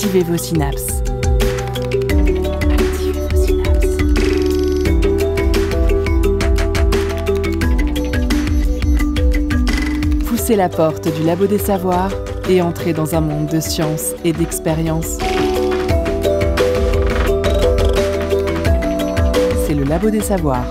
Activez vos synapses. Poussez la porte du labo des savoirs et entrez dans un monde de science et d'expérience. C'est le labo des savoirs.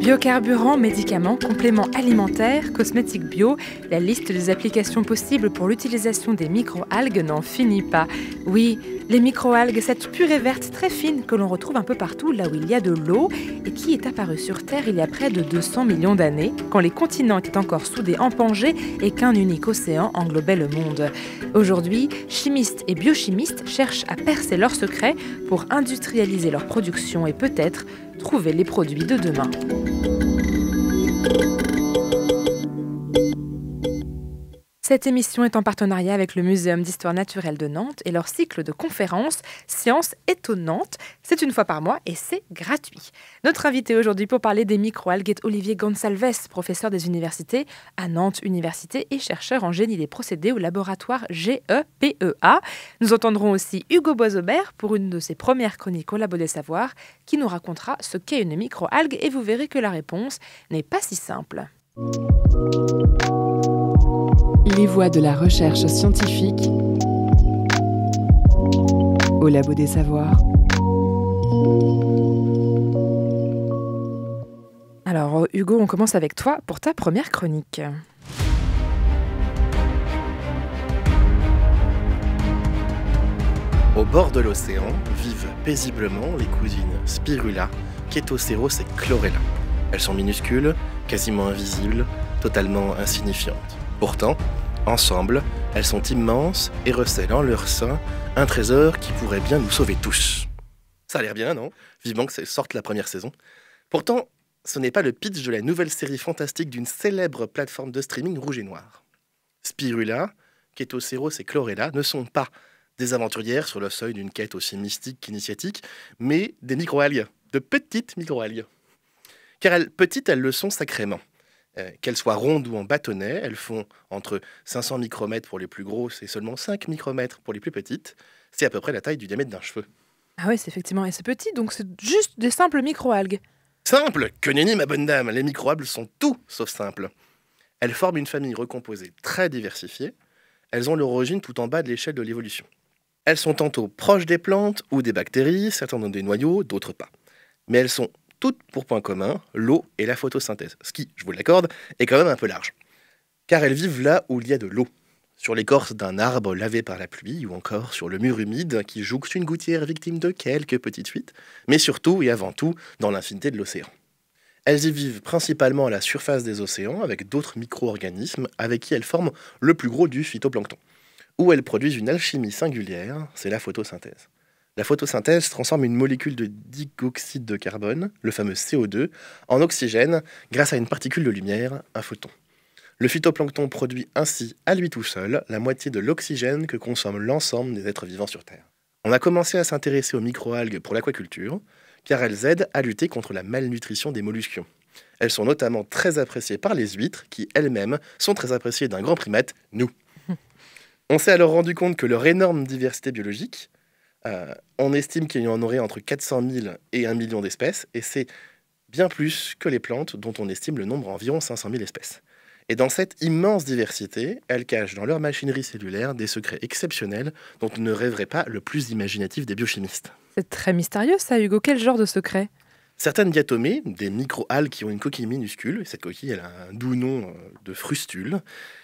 Biocarburants, médicaments, compléments alimentaires, cosmétiques bio, la liste des applications possibles pour l'utilisation des micro-algues n'en finit pas. Oui, les microalgues, cette purée verte très fine que l'on retrouve un peu partout là où il y a de l'eau et qui est apparue sur Terre il y a près de 200 millions d'années, quand les continents étaient encore soudés en pangée et qu'un unique océan englobait le monde. Aujourd'hui, chimistes et biochimistes cherchent à percer leurs secrets pour industrialiser leur production et peut-être trouver les produits de demain. Cette émission est en partenariat avec le Muséum d'histoire naturelle de Nantes et leur cycle de conférences Sciences étonnantes. C'est une fois par mois et c'est gratuit. Notre invité aujourd'hui pour parler des microalgues est Olivier Gonsalves, professeur des universités à Nantes Université et chercheur en génie des procédés au laboratoire GEPEA. Nous entendrons aussi Hugo Boisaubert pour une de ses premières chroniques au Labo des Savoirs qui nous racontera ce qu'est une microalgue et vous verrez que la réponse n'est pas si simple les voies de la recherche scientifique au Labo des Savoirs. Alors Hugo, on commence avec toi pour ta première chronique. Au bord de l'océan vivent paisiblement les cousines Spirula, Ketoceros et Chlorella. Elles sont minuscules, quasiment invisibles, totalement insignifiantes. Pourtant, Ensemble, elles sont immenses et recèlent en leur sein un trésor qui pourrait bien nous sauver tous. Ça a l'air bien, non Vivement que ça sorte la première saison. Pourtant, ce n'est pas le pitch de la nouvelle série fantastique d'une célèbre plateforme de streaming rouge et noir. Spirula, Ketoceros et Chlorella ne sont pas des aventurières sur le seuil d'une quête aussi mystique qu'initiatique, mais des microalgues, de petites microalgues. Car elles, petites, elles le sont sacrément. Euh, qu'elles soient rondes ou en bâtonnet, elles font entre 500 micromètres pour les plus grosses et seulement 5 micromètres pour les plus petites. C'est à peu près la taille du diamètre d'un cheveu. Ah oui, c'est effectivement, et c'est petit, donc c'est juste des simples microalgues. Simple Que nenni, ma bonne dame Les microalgues sont tout sauf simples. Elles forment une famille recomposée très diversifiée. Elles ont leur origine tout en bas de l'échelle de l'évolution. Elles sont tantôt proches des plantes ou des bactéries, certaines ont des noyaux, d'autres pas. Mais elles sont toutes pour point commun l'eau et la photosynthèse, ce qui, je vous l'accorde, est quand même un peu large. Car elles vivent là où il y a de l'eau, sur l'écorce d'un arbre lavé par la pluie ou encore sur le mur humide qui jouxte une gouttière victime de quelques petites fuites, mais surtout et avant tout dans l'infinité de l'océan. Elles y vivent principalement à la surface des océans avec d'autres micro-organismes avec qui elles forment le plus gros du phytoplancton, où elles produisent une alchimie singulière, c'est la photosynthèse la photosynthèse transforme une molécule de digoxyde de carbone, le fameux CO2, en oxygène grâce à une particule de lumière, un photon. Le phytoplancton produit ainsi, à lui tout seul, la moitié de l'oxygène que consomme l'ensemble des êtres vivants sur Terre. On a commencé à s'intéresser aux microalgues pour l'aquaculture, car elles aident à lutter contre la malnutrition des mollusques. Elles sont notamment très appréciées par les huîtres, qui elles-mêmes sont très appréciées d'un grand primate, nous. On s'est alors rendu compte que leur énorme diversité biologique euh, on estime qu'il y en aurait entre 400 000 et 1 million d'espèces, et c'est bien plus que les plantes dont on estime le nombre environ 500 000 espèces. Et dans cette immense diversité, elles cachent dans leur machinerie cellulaire des secrets exceptionnels dont ne rêverait pas le plus imaginatif des biochimistes. C'est très mystérieux ça, Hugo. Quel genre de secret Certaines diatomées, des micro micro-algues qui ont une coquille minuscule, cette coquille elle a un doux nom euh, de frustule,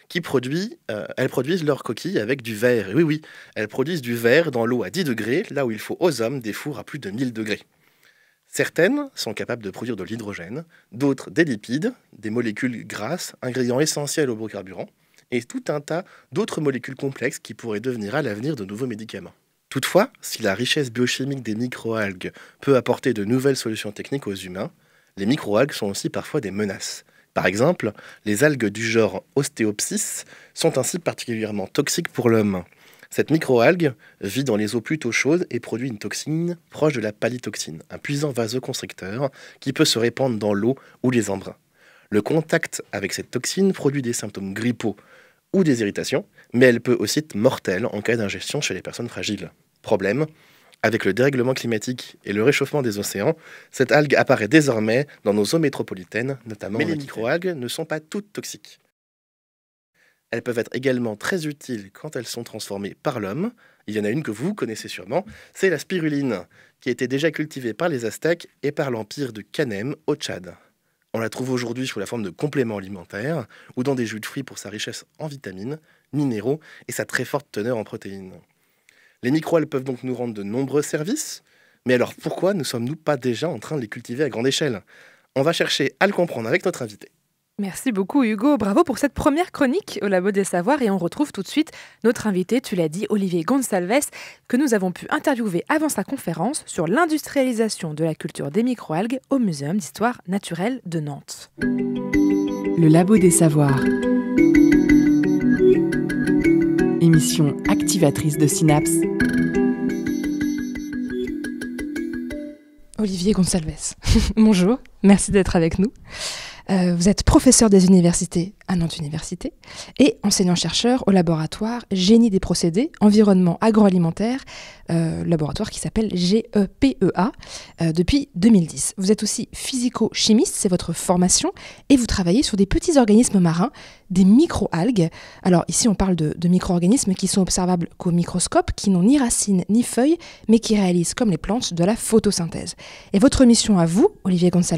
qui produit, euh, elles produisent leur coquille avec du verre. oui, oui, elles produisent du verre dans l'eau à 10 degrés, là où il faut aux hommes des fours à plus de 1000 degrés. Certaines sont capables de produire de l'hydrogène, d'autres des lipides, des molécules grasses, ingrédients essentiels au carburant, et tout un tas d'autres molécules complexes qui pourraient devenir à l'avenir de nouveaux médicaments. Toutefois, si la richesse biochimique des microalgues peut apporter de nouvelles solutions techniques aux humains, les microalgues sont aussi parfois des menaces. Par exemple, les algues du genre Osteopsis sont ainsi particulièrement toxiques pour l'homme. Cette microalgue vit dans les eaux plutôt chaudes et produit une toxine proche de la palytoxine, un puissant vasoconstricteur qui peut se répandre dans l'eau ou les embruns. Le contact avec cette toxine produit des symptômes grippaux ou des irritations, mais elle peut aussi être mortelle en cas d'ingestion chez les personnes fragiles. Problème, avec le dérèglement climatique et le réchauffement des océans, cette algue apparaît désormais dans nos eaux métropolitaines, notamment Mais les microalgues ne sont pas toutes toxiques. Elles peuvent être également très utiles quand elles sont transformées par l'homme. Il y en a une que vous connaissez sûrement, c'est la spiruline, qui a été déjà cultivée par les Aztèques et par l'empire de Canem au Tchad. On la trouve aujourd'hui sous la forme de compléments alimentaires ou dans des jus de fruits pour sa richesse en vitamines, minéraux et sa très forte teneur en protéines. Les micro-algues peuvent donc nous rendre de nombreux services, mais alors pourquoi ne sommes-nous pas déjà en train de les cultiver à grande échelle On va chercher à le comprendre avec notre invité. Merci beaucoup Hugo, bravo pour cette première chronique au Labo des Savoirs et on retrouve tout de suite notre invité, tu l'as dit, Olivier Gonsalves, que nous avons pu interviewer avant sa conférence sur l'industrialisation de la culture des micro-algues au Muséum d'histoire naturelle de Nantes. Le Labo des Savoirs. Émission activatrice de synapses. Olivier Gonsalves, bonjour, merci d'être avec nous. Euh, vous êtes professeur des universités à Nantes Université et enseignant-chercheur au laboratoire Génie des procédés, environnement agroalimentaire, euh, laboratoire qui s'appelle GEPEA euh, depuis 2010. Vous êtes aussi physico-chimiste, c'est votre formation, et vous travaillez sur des petits organismes marins des microalgues. Alors ici, on parle de, micro-organismes qui sont observables qu'au microscope, qui n'ont ni racines ni feuilles, mais qui réalisent, comme les plantes, de la photosynthèse. Et votre mission à vous, Olivier Gonsalves,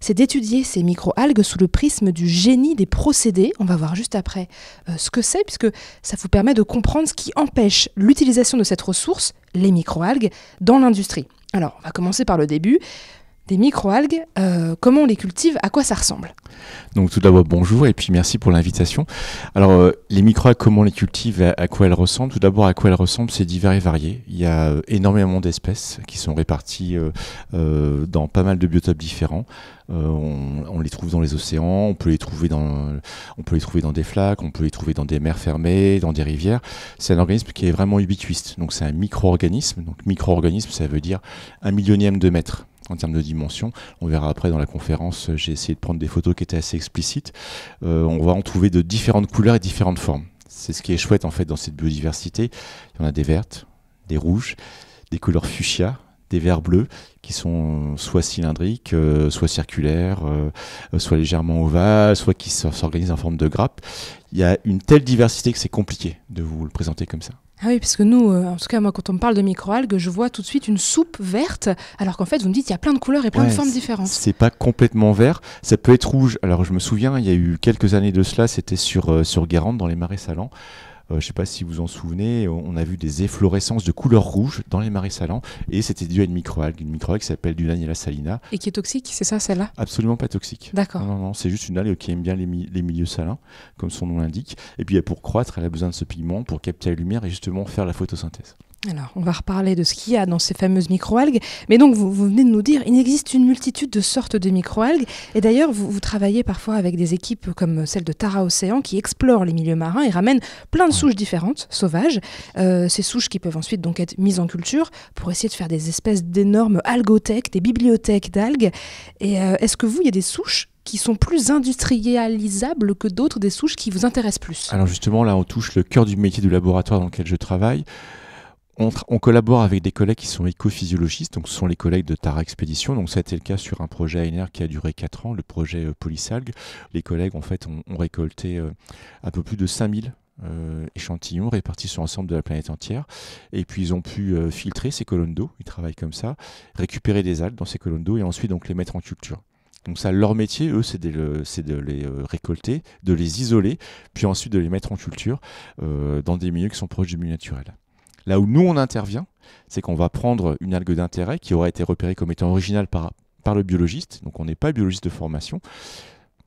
c'est d'étudier ces micro-algues sous le prisme du génie des procédés. On va voir juste après euh, ce que c'est, puisque ça vous permet de comprendre ce qui empêche l'utilisation de cette ressource, les micro-algues, dans l'industrie. Alors, on va commencer par le début des microalgues, euh, comment on les cultive, à quoi ça ressemble Donc tout d'abord bonjour et puis merci pour l'invitation. Alors euh, les microalgues, comment on les cultive, à, quoi elles ressemblent Tout d'abord à quoi elles ressemblent, c'est divers et varié. Il y a euh, énormément d'espèces qui sont réparties dans pas mal de biotopes différents. On, les trouve dans les océans, on peut les trouver dans, on peut les trouver dans des flaques, on peut les trouver dans des mers fermées, dans des rivières. C'est un organisme qui est vraiment ubiquiste. Donc c'est un micro-organisme. Donc micro-organisme, ça veut dire un millionième de mètre en termes de dimension. On verra après dans la conférence, euh, j'ai essayé de prendre des photos qui étaient assez explicites. Euh, on va en trouver de différentes couleurs et différentes formes. C'est ce qui est chouette en fait dans cette biodiversité. On a des vertes, des rouges, des couleurs fuchsia, des verts bleus qui sont euh, soit cylindriques, soit circulaires, soit légèrement ovales, soit qui s'organisent en forme de grappe. Il y a une telle diversité que c'est compliqué de vous le présenter comme ça. Ah oui, parce que nous, euh, en tout cas, moi, quand on me parle de microalgues, je vois tout de suite une soupe verte, alors qu'en fait, vous me dites, il y a plein de couleurs et plein de formes différentes. C'est pas complètement vert, ça peut être rouge. Alors, je me souviens, il y a eu quelques années de cela, c'était sur, euh, sur Guérande, dans les marais salants. Euh, je ne sais pas si vous en souvenez, on a vu des efflorescences de couleur rouge dans les marais salants et c'était dû à une microalgue, une microalgue qui s'appelle Dunaniella salina. Et qui est toxique, c'est ça celle-là Absolument pas toxique. D'accord. Non, non, non c'est juste une algue qui aime bien les, les milieux salins, comme son nom l'indique. Et puis pour croître, elle a besoin de ce pigment pour capter la lumière et justement faire la photosynthèse. Alors, on va reparler de ce qu'il y a dans ces fameuses microalgues. Mais donc, vous, venez de nous dire, il existe une multitude de sortes de microalgues. Et d'ailleurs, vous, travaillez parfois avec des équipes comme celle de Tara Océan qui explorent les milieux marins et ramènent plein de souches différentes, sauvages. Euh, ces souches qui peuvent ensuite donc être mises en culture pour essayer de faire des espèces d'énormes algothèques, des bibliothèques d'algues. Et euh, est-ce que vous, il y a des souches qui sont plus industrialisables que d'autres, des souches qui vous intéressent plus Alors justement, là, on touche le cœur du métier du laboratoire dans lequel je travaille on, collabore avec des collègues qui sont éco-physiologistes, donc ce sont les collègues de Tara Expédition. Donc ça le cas sur un projet ANR qui a duré 4 ans, le projet euh, Les collègues en fait ont, récolté euh, un peu plus de 5000 euh, échantillons répartis sur l'ensemble de la planète entière. Et puis ils ont pu euh, filtrer ces colonnes d'eau, ils travaillent comme ça, récupérer des algues dans ces colonnes d'eau et ensuite donc les mettre en culture. Donc ça, leur métier, eux, c'est de, de, les récolter, de les isoler, puis ensuite de les mettre en culture dans des milieux qui sont proches du milieu naturel. Là où nous, on intervient, c'est qu'on va prendre une algue d'intérêt qui aura été repérée comme étant originale par, le biologiste, donc on n'est pas biologiste de formation,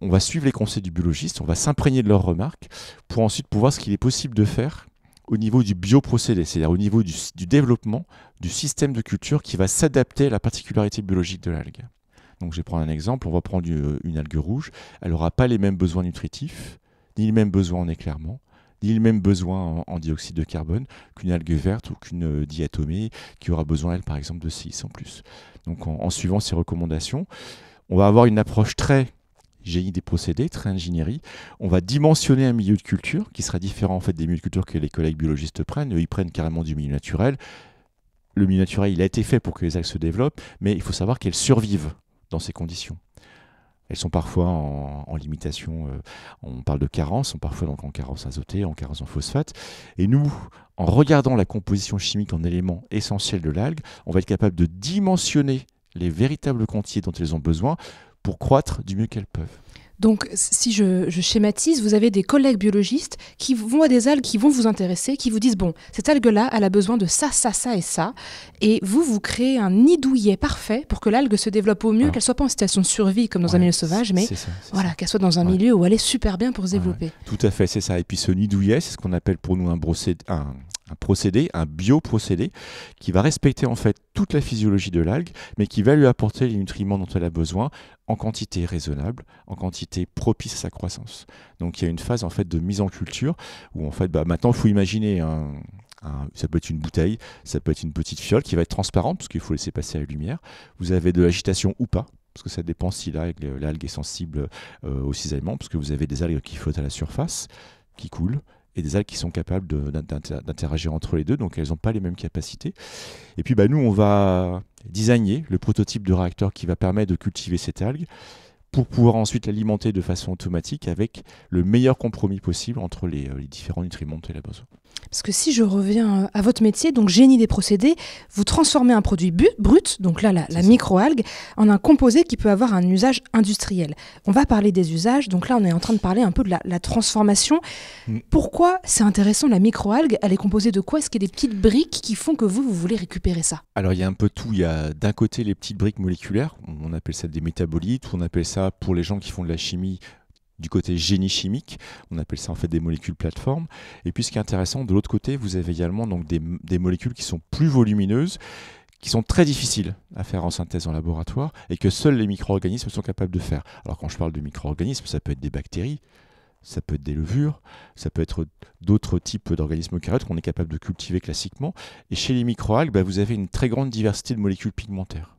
on va suivre les conseils du biologiste, on va s'imprégner de leurs remarques pour ensuite pouvoir ce qu'il est possible de faire au niveau du bioprocédé, c'est-à-dire au niveau du, développement du système de culture qui va s'adapter à la particularité biologique de l'algue. Donc je vais prendre un exemple, on va prendre une, euh, une algue rouge, elle n'aura pas les mêmes besoins nutritifs, ni les mêmes besoins en éclairement, ni le même besoin en, dioxyde de carbone qu'une algue verte ou qu'une euh, diatomée qui aura besoin, elle, par exemple, de 6 en plus. Donc en, suivant ces recommandations, on va avoir une approche très génie des procédés, très ingénierie. On va dimensionner un milieu de culture qui sera différent en fait des milieux de culture que les collègues biologistes prennent. ils prennent carrément du milieu naturel. Le milieu naturel, il a été fait pour que les algues se développent, mais il faut savoir qu'elles survivent dans ces conditions. Elles sont parfois en, limitation, euh, on parle de carence, sont parfois donc en carence azotée, en carence en phosphate. Et nous, en regardant la composition chimique en éléments essentiels de l'algue, on va être capable de dimensionner les véritables quantités dont elles ont besoin pour croître du mieux qu'elles peuvent. Donc, si je, schématise, vous avez des collègues biologistes qui vont à des algues qui vont vous intéresser, qui vous disent bon, cette algue-là, elle a besoin de ça, ça, ça et ça. Et vous, vous créez un nid douillet parfait pour que l'algue se développe au mieux, qu'elle ah. qu'elle soit pas en situation de survie comme dans un milieu sauvage, mais voilà, qu'elle soit dans un milieu où elle est super bien pour se développer. Tout à fait, c'est ça. Et puis ce nid douillet, c'est ce qu'on appelle pour nous un, brossé, un procédé, un bioprocédé, qui va respecter en fait toute la physiologie de l'algue, mais qui va lui apporter les nutriments dont elle a besoin en quantité raisonnable, en quantité propice à sa croissance. Donc il y a une phase en fait de mise en culture où en fait bah, maintenant il faut imaginer ça peut être une bouteille, ça peut être une petite fiole qui va être transparente parce qu'il faut laisser passer la lumière. Vous avez de l'agitation ou pas, parce que ça dépend si l'algue est sensible euh, au cisaillement, parce que vous avez des algues qui flottent à la surface, qui coulent, et des algues qui sont capables d'interagir entre les deux, donc elles n'ont pas les mêmes capacités. Et puis bah, nous, on va designer le prototype de réacteur qui va permettre de cultiver cette algue pour pouvoir ensuite l'alimenter de façon automatique avec le meilleur compromis possible entre les, euh, différents nutriments et la a parce que si je reviens euh, à votre métier, donc génie des procédés, vous transformez un produit brut, donc là la, la microalgue, en un composé qui peut avoir un usage industriel. On va parler des usages, donc là on est en train de parler un peu de la, transformation. Mm. Pourquoi c'est intéressant la microalgue Elle est composée de quoi Est-ce qu'il y a des petites briques qui font que vous, vous voulez récupérer ça Alors il y a un peu tout. Il y a d'un côté les petites briques moléculaires, on appelle ça des métabolites, on appelle ça pour les gens qui font de la chimie du côté génie chimique. On appelle ça en fait des molécules plateformes. Et puis ce qui est intéressant, de l'autre côté, vous avez également donc des, molécules qui sont plus volumineuses qui sont très difficiles à faire en synthèse en laboratoire et que seuls les micro-organismes sont capables de faire. Alors quand je parle de micro-organismes, ça peut être des bactéries, ça peut être des levures, ça peut être d'autres types d'organismes eucaryotes qu'on est capable de cultiver classiquement. Et chez les micro-algues, bah, vous avez une très grande diversité de molécules pigmentaires.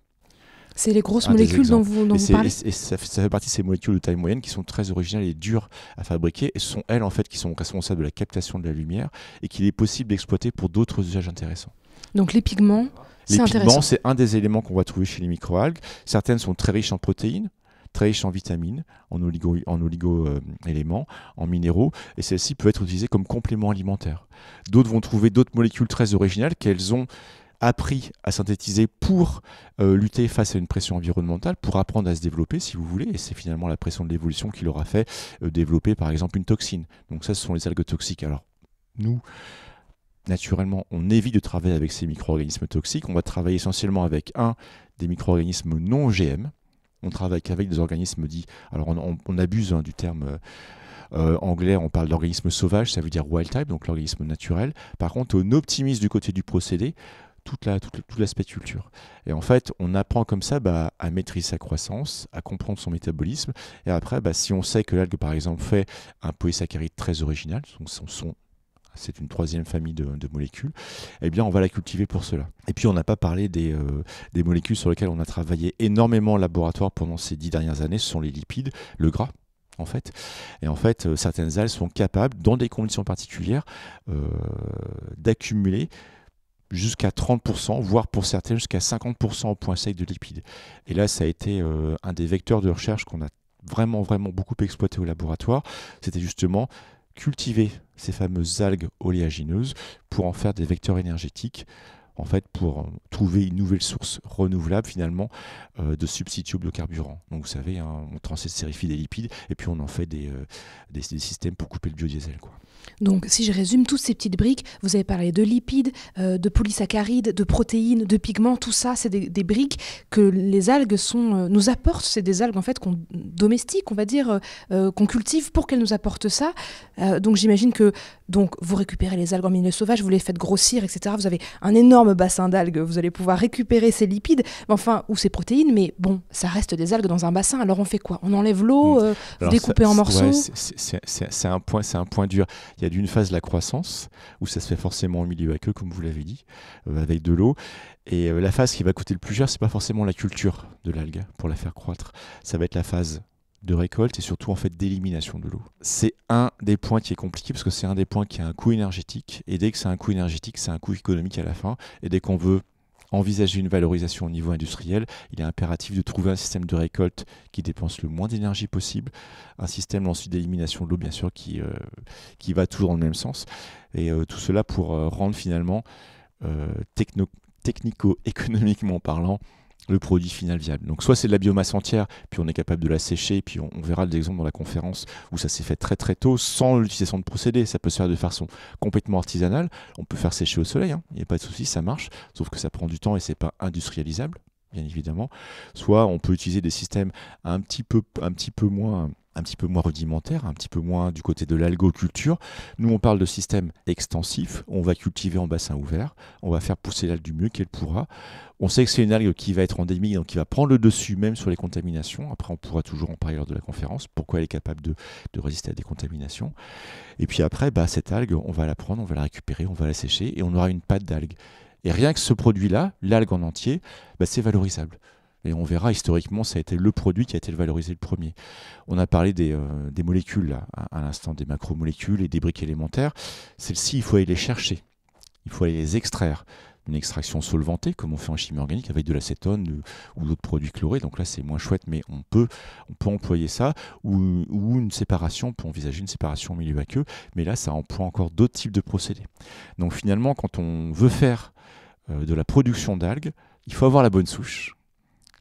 C'est les grosses molécules dont vous, dont parlez. Et, ça, fait partie de ces molécules de taille moyenne qui sont très originales et dures à fabriquer. Et sont elles, en fait, qui sont responsables de la captation de la lumière et qu'il est possible d'exploiter pour d'autres usages intéressants. Donc les pigments, les pigments, c'est un des éléments qu'on va trouver chez les microalgues. Certaines sont très riches en protéines, très riches en vitamines, en oligo en, oligo, euh, en minéraux, et celles ci peuvent être utilisées comme complément alimentaire. D'autres vont trouver d'autres molécules très originales qu'elles ont appris à synthétiser pour euh, lutter face à une pression environnementale, pour apprendre à se développer, si vous voulez. Et c'est finalement la pression de l'évolution qui leur a fait euh, développer, par exemple, une toxine. Donc ça, ce sont les algues toxiques. Alors, nous, naturellement, on évite de travailler avec ces micro-organismes toxiques. On va travailler essentiellement avec, un, des micro-organismes non GM. On travaille avec des organismes dits... Alors, on, abuse hein, du terme... Euh, anglais, on parle d'organisme sauvage, ça veut dire wild type, donc l'organisme naturel. Par contre, on optimise du côté du procédé, tout l'aspect culture. Et en fait, on apprend comme ça bah, à maîtriser sa croissance, à comprendre son métabolisme. Et après, bah, si on sait que l'algue, par exemple, fait un polysaccharide très original, son, son, c'est une troisième famille de, molécules, eh bien on va la cultiver pour cela. Et puis on n'a pas parlé euh, des, molécules sur lesquelles on a travaillé énormément en laboratoire pendant ces dix dernières années, ce sont les lipides, le gras. En fait. Et en fait, euh, certaines algues sont capables, dans des conditions particulières, euh, d'accumuler jusqu'à 30%, voire pour certains jusqu'à 50% au point sec de lipides. Et là, ça a été euh, un des vecteurs de recherche qu'on a vraiment, vraiment beaucoup exploité au laboratoire. C'était justement cultiver ces fameuses algues oléagineuses pour en faire des vecteurs énergétiques, en fait pour euh, trouver une nouvelle source renouvelable finalement de euh, de substituts carburant Donc vous savez, hein, on transférifie des lipides et puis on en fait des, des systèmes pour couper le biodiesel. Quoi. Donc, si je résume toutes ces petites briques, vous avez parlé de lipides, euh, de polysaccharides, de protéines, de pigments, tout ça, c'est des, briques que les algues euh, nous apportent. C'est des algues en fait qu'on domestique, on va dire, euh, qu'on cultive pour qu'elles nous apportent ça. donc, j'imagine que donc vous récupérez les algues en milieu sauvage, vous les faites grossir, etc. Vous avez un énorme bassin d'algues, vous allez pouvoir récupérer ces lipides, enfin ou ces protéines, mais bon, ça reste des algues dans un bassin. Alors on fait quoi On enlève l'eau, vous hmm. découpez en morceaux. c'est un c'est un point dur. Il y a d'une phase la croissance, où ça se fait forcément au milieu aqueux, comme vous l'avez dit, euh, avec de l'eau. Et euh, la phase qui va coûter le plus cher, n'est pas forcément la culture de l'algue hein, pour la faire croître. Ça va être la phase de récolte et surtout en fait d'élimination de l'eau. C'est un des points qui est compliqué parce que c'est un des points qui a un coût énergétique et dès que c'est un coût énergétique, c'est un coût économique à la fin et dès qu'on veut envisager une valorisation au niveau industriel, il est impératif de trouver un système de récolte qui dépense le moins d'énergie possible, un système ensuite d'élimination de l'eau bien sûr qui, euh, va toujours dans le même sens, et euh, tout cela pour euh, rendre finalement technico-économiquement parlant le produit final viable. Donc soit c'est de la biomasse entière, puis on est capable de la sécher, puis on, verra des exemples dans la conférence où ça s'est fait très très tôt sans l'utilisation de procédés. Ça peut se faire de façon complètement artisanale. On peut faire sécher au soleil, hein. il n'y a pas de souci, ça marche, sauf que ça prend du temps et c'est pas industrialisable, bien évidemment. Soit on peut utiliser des systèmes un petit peu, un petit peu moins un petit peu moins rudimentaire, un petit peu moins du côté de l'algoculture. Nous, on parle de système extensif. On va cultiver en bassin ouvert. On va faire pousser l'algue du mieux qu'elle pourra. On sait que c'est une algue qui va être endémique, donc qui va prendre le dessus même sur les contaminations. Après, on pourra toujours en parler lors de la conférence, pourquoi elle est capable de, résister à des contaminations. Et puis après, bah, cette algue, on va la prendre, on va la récupérer, on va la sécher et on aura une pâte d'algue. Et rien que ce produit-là, l'algue en entier, bah, c'est valorisable. Et on verra historiquement, ça a été le produit qui a été valorisé le premier. On a parlé des, euh, molécules à, l'instant, des macromolécules et des briques élémentaires. Celles-ci, il faut aller les chercher, il faut aller les extraire une extraction solvantée, comme on fait en chimie organique avec de l'acétone ou d'autres produits chlorés. Donc là, c'est moins chouette, mais on peut, on peut employer ça. Ou, ou, une séparation, on peut envisager une séparation au milieu aqueux. Mais là, ça emploie encore d'autres types de procédés. Donc finalement, quand on veut faire euh, de la production d'algues, il faut avoir la bonne souche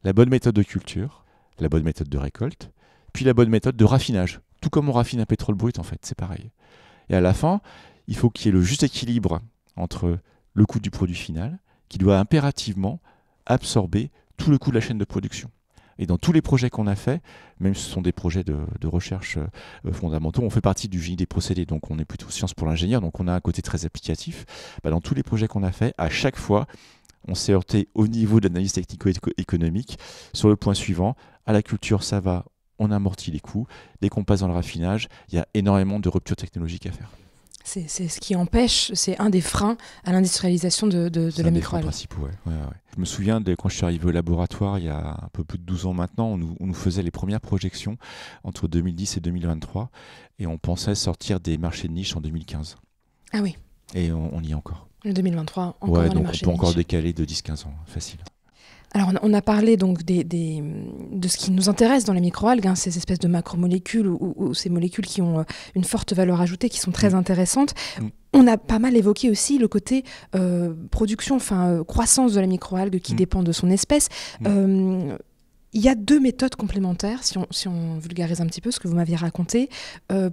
la bonne méthode de culture, la bonne méthode de récolte, puis la bonne méthode de raffinage. Tout comme on raffine un pétrole brut, en fait, c'est pareil. Et à la fin, il faut qu'il y ait le juste équilibre entre le coût du produit final, qui doit impérativement absorber tout le coût de la chaîne de production. Et dans tous les projets qu'on a faits, même si ce sont des projets de, recherche euh, fondamentaux, on fait partie du génie des procédés, donc on est plutôt science pour l'ingénieur, donc on a un côté très applicatif. Bah, dans tous les projets qu'on a faits, à chaque fois, on s'est heurté au niveau de l'analyse technico-économique sur le point suivant. À la culture, ça va, on amortit les coûts. Dès qu'on passe dans le raffinage, il y a énormément de ruptures technologiques à faire. C'est ce qui empêche, c'est un des freins à l'industrialisation de, de, de la micro freins ouais, ouais. Je me souviens, de, quand je suis arrivé au laboratoire il y a un peu plus de 12 ans maintenant, on nous, faisait les premières projections entre 2010 et 2023 et on pensait sortir des marchés de niche en 2015. Ah oui. Et on y est encore. 2023, encore ouais, donc on peut encore décaler de 10-15 ans, facile. Alors, on a parlé donc des, de ce qui nous intéresse dans les microalgues, hein, ces espèces de macromolécules ou, ces molécules qui ont euh, une forte valeur ajoutée, qui sont très mm. intéressantes. Mm. On a pas mal évoqué aussi le côté euh, production, enfin euh, croissance de la microalgue qui mm. dépend de son espèce. il y a deux méthodes complémentaires, si on, vulgarise un petit peu ce que vous m'aviez raconté,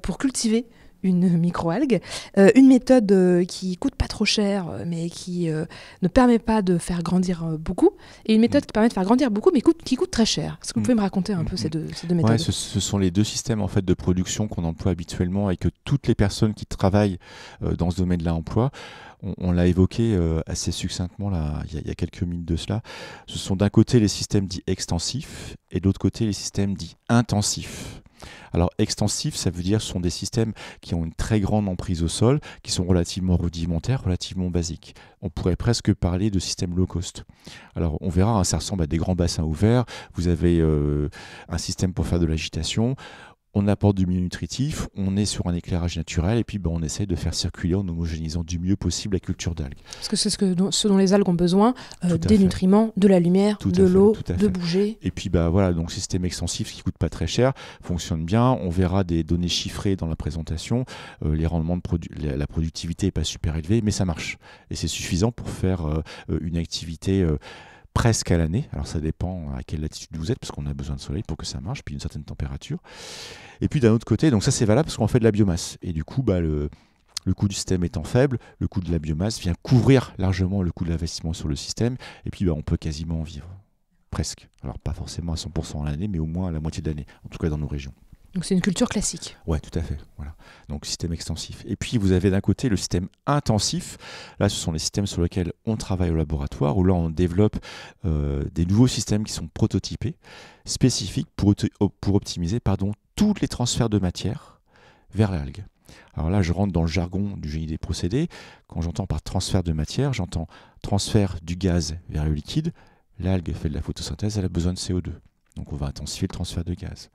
pour cultiver une microalgue, euh, une méthode euh, qui coûte pas trop cher euh, mais qui ne permet pas de faire grandir beaucoup, et une méthode mm. qui permet de faire grandir beaucoup mais qui coûte très cher. Est-ce que vous mm. pouvez me raconter un mm, peu ces deux, méthodes ce, sont les deux systèmes en fait de production qu'on emploie habituellement et que toutes les personnes qui travaillent dans ce domaine de l'emploi, On, l'a évoqué assez succinctement là, il y, y, a quelques minutes de cela. Ce sont d'un côté les systèmes dits extensifs et de l'autre côté les systèmes dits intensifs. Alors extensif, ça veut dire ce sont des systèmes qui ont une très grande emprise au sol, qui sont relativement rudimentaires, relativement basiques. On pourrait presque parler de systèmes low cost. Alors on verra, hein, ça ressemble à des grands bassins ouverts, vous avez euh, un système pour faire de l'agitation, on apporte du milieu nutritif, on est sur un éclairage naturel et puis ben, on essaye de faire circuler en homogénéisant du mieux possible la culture d'algues. Parce que c'est ce, que, dont les algues ont besoin, euh, des nutriments, de la lumière, de l'eau, de bouger. Et puis bah, voilà, donc système extensif qui coûte pas très cher, fonctionne bien, on verra des données chiffrées dans la présentation, euh, les rendements de la, productivité n'est pas super élevée, mais ça marche. Et c'est suffisant pour faire euh, une activité presque à l'année. Alors ça dépend à quelle latitude vous êtes, parce qu'on a besoin de soleil pour que ça marche, puis une certaine température. Et puis d'un autre côté, donc ça c'est valable parce qu'on fait de la biomasse. Et du coup, bah, le, coût du système étant faible, le coût de la biomasse vient couvrir largement le coût de l'investissement sur le système, et puis bah, on peut quasiment vivre. Presque. Alors pas forcément à 100% à l'année, mais au moins à la moitié de l'année, en tout cas dans nos régions. Donc c'est une culture classique. Ouais, tout à fait. Voilà. Donc système extensif. Et puis vous avez d'un côté le système intensif. Là, ce sont les systèmes sur lesquels on travaille au laboratoire, où là on développe euh, des nouveaux systèmes qui sont prototypés, spécifiques pour, pour optimiser pardon, tous les transferts de matière vers l'algue. Alors là, je rentre dans le jargon du génie des procédés. Quand j'entends par transfert de matière, j'entends transfert du gaz vers le liquide. L'algue fait de la photosynthèse, elle a besoin de CO2. Donc on va intensifier le transfert de gaz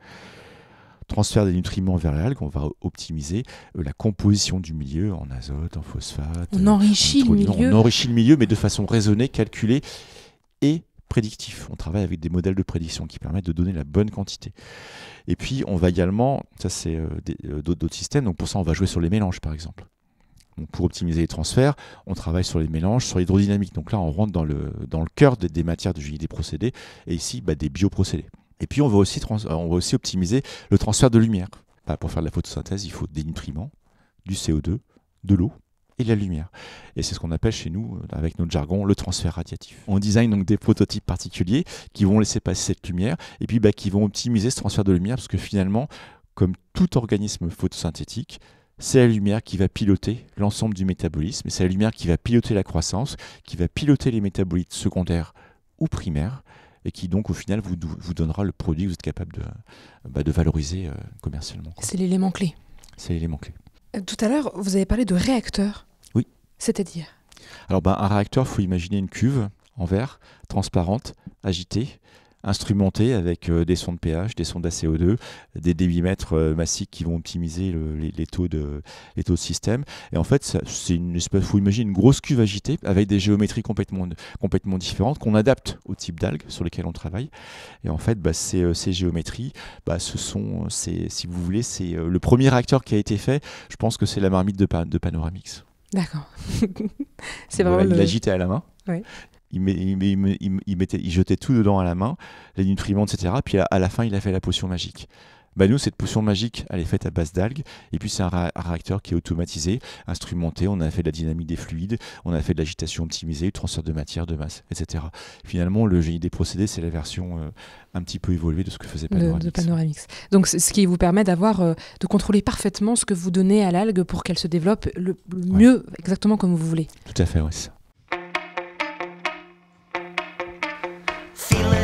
transfert des nutriments vers l'algue, on va optimiser euh, la composition du milieu en azote, en phosphate. On euh, enrichit le milieu. On enrichit le milieu, mais de façon raisonnée, calculée et prédictive. On travaille avec des modèles de prédiction qui permettent de donner la bonne quantité. Et puis, on va également, ça c'est euh, d'autres systèmes, donc pour ça on va jouer sur les mélanges par exemple. Donc pour optimiser les transferts, on travaille sur les mélanges, sur l'hydrodynamique. Donc là, on rentre dans le, cœur des, matières de génie des procédés, et ici, bah, des bioprocédés. Et puis euh, on va aussi, optimiser le transfert de lumière. Bah, pour faire de la photosynthèse, il faut des nutriments, du CO2, de l'eau et de la lumière. Et c'est ce qu'on appelle chez nous, euh, avec notre jargon, le transfert radiatif. On design donc des prototypes particuliers qui vont laisser passer cette lumière et puis bah, qui vont optimiser ce transfert de lumière parce que finalement, comme tout organisme photosynthétique, c'est la lumière qui va piloter l'ensemble du métabolisme, c'est la lumière qui va piloter la croissance, qui va piloter les métabolites secondaires ou primaires, et qui donc au final vous, vous donnera le produit que vous êtes capable de, bah, valoriser euh, commercialement. C'est l'élément clé. C'est l'élément clé. Euh, tout à l'heure, vous avez parlé de réacteur. Oui. C'est-à-dire Alors ben, un réacteur, il faut imaginer une cuve en verre, transparente, agitée, instrumenté avec euh, des sondes pH, des sondes co 2 des débitmètres euh, massiques qui vont optimiser les, taux de, les taux de système. Et en fait, c'est une espèce, faut imaginer une grosse cuve agitée avec des géométries complètement, complètement différentes qu'on adapte au type d'algues sur lesquelles on travaille. Et en fait, bah, euh, ces, géométries, bah, ce sont, si vous voulez, c'est le premier réacteur qui a été fait. Je pense que c'est la marmite de, de Panoramix. D'accord. c'est vraiment. Il à la main. Oui il, mettait, il jetait tout dedans à la main, les nutriments, etc. Puis à, la fin, il a fait la potion magique. Bah, nous, cette potion magique, elle est faite à base d'algues, et puis c'est un, réacteur qui est automatisé, instrumenté, on a fait de la dynamique des fluides, on a fait de l'agitation optimisée, le transfert de matière, de masse, etc. Finalement, le génie des procédés, c'est la version euh, un petit peu évoluée de ce que faisait Panoramix. Donc ce qui vous permet d'avoir, euh, de contrôler parfaitement ce que vous donnez à l'algue pour qu'elle se développe le, mieux, exactement comme vous voulez. Tout à fait, oui. feeling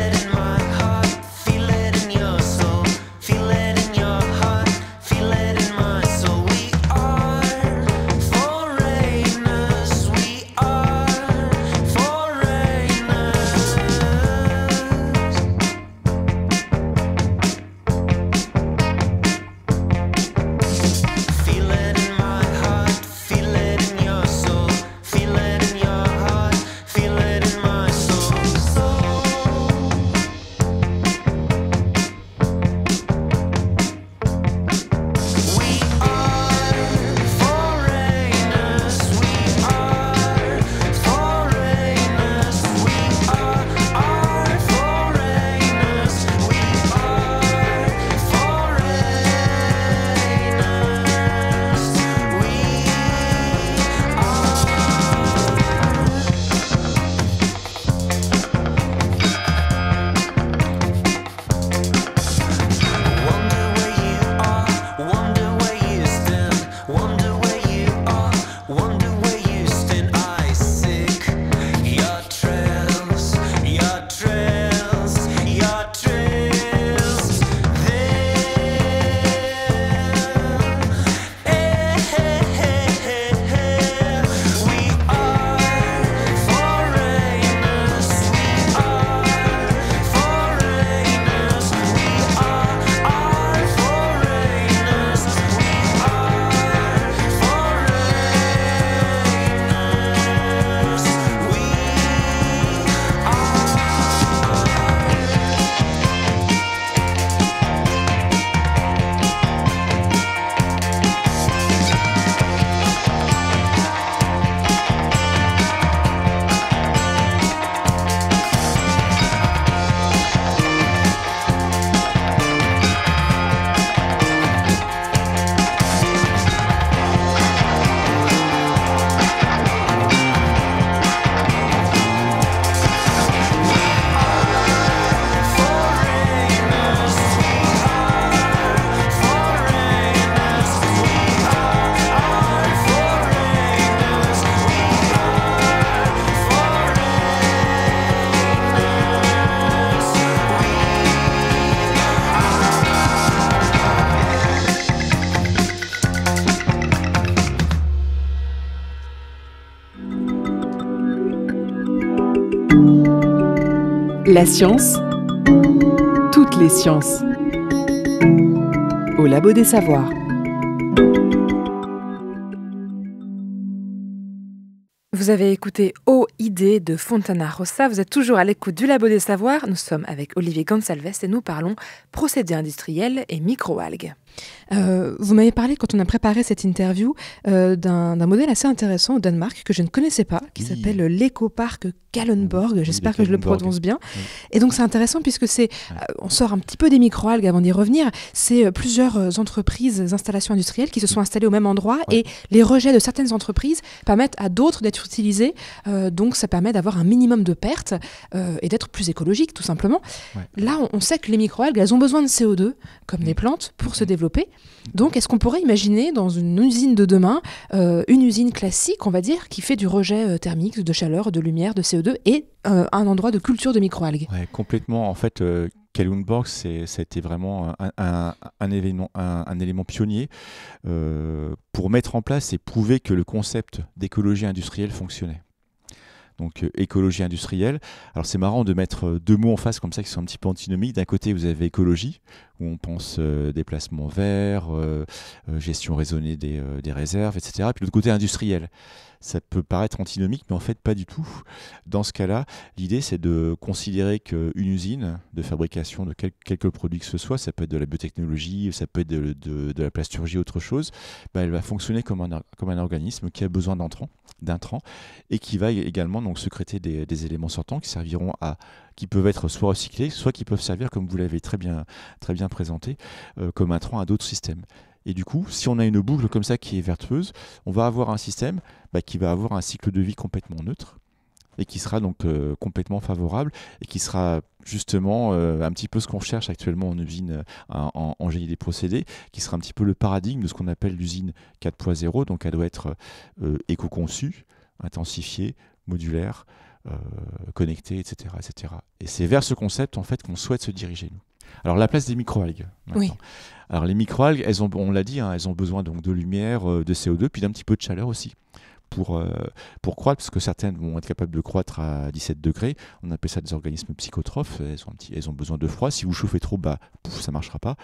la science, toutes les sciences, au Labo des Savoirs. Vous avez écouté O idée de Fontana Rossa. Vous êtes toujours à l'écoute du Labo des Savoirs. Nous sommes avec Olivier Gonsalves et nous parlons procédés industriels et microalgues. Euh, vous m'avez parlé, quand on a préparé cette interview, euh, d'un modèle assez intéressant au Danemark que je ne connaissais pas, qui s'appelle l'éco-parc Kallenborg. J'espère que je le prononce bien. Et donc, c'est intéressant puisque c'est, euh, on sort un petit peu des micro-algues avant d'y revenir. C'est plusieurs entreprises, installations industrielles qui se sont installées au même endroit et les rejets de certaines entreprises permettent à d'autres d'être utilisés. donc, ça permet d'avoir un minimum de pertes et d'être plus écologique, tout simplement. Là, on, on, sait que les micro-algues, elles ont besoin de CO2, comme mm. les plantes, pour se développer mm. Donc, est-ce qu'on pourrait imaginer dans une usine de demain euh, une usine classique, on va dire, qui fait du rejet euh, thermique, de chaleur, de lumière, de CO2 et euh, un endroit de culture de microalgues ouais, Complètement. En fait, euh... Box, ça a été vraiment un, événement, un élément pionnier pour mettre en place et prouver que le concept d'écologie industrielle fonctionnait. Donc écologie industrielle. Alors c'est marrant de mettre deux mots en face comme ça qui sont un petit peu antinomiques. D'un côté, vous avez écologie, où on pense euh, déplacement vert, euh, euh, gestion raisonnée des, réserves, etc. puis l'autre côté industriel ça peut paraître antinomique, mais en fait pas du tout. Dans ce cas-là, l'idée c'est de considérer qu'une usine de fabrication de quelques produits que ce soit, ça peut être de la biotechnologie, ça peut être de, la plasturgie, autre chose, bah, elle va fonctionner comme un, organisme qui a besoin d'intrants et qui va également donc, secréter des éléments sortants qui serviront à qui peuvent être soit recyclés, soit qui peuvent servir, comme vous l'avez très bien, très bien présenté, euh, comme un tronc à d'autres systèmes. Et du coup, si on a une boucle comme ça qui est vertueuse, on va avoir un système bah, qui va avoir un cycle de vie complètement neutre et qui sera donc euh, complètement favorable et qui sera justement euh, un petit peu ce qu'on cherche actuellement en usine en, génie des procédés, qui sera un petit peu le paradigme de ce qu'on appelle l'usine 4.0. Donc elle doit être éco-conçue, intensifiée, modulaire, euh, connectés, etc., etc. Et c'est vers ce concept en fait qu'on souhaite se diriger nous. Alors la place des microalgues. Oui. Alors les microalgues, elles ont, on l'a dit, hein, elles ont besoin donc de lumière, euh, de CO2, puis d'un petit peu de chaleur aussi. Euh, pour, croître, parce que certaines vont être capables de croître à 17 degrés. On appelle ça des organismes psychotrophes. Elles ont, besoin de froid. Si vous chauffez trop, bah, ça marchera pas.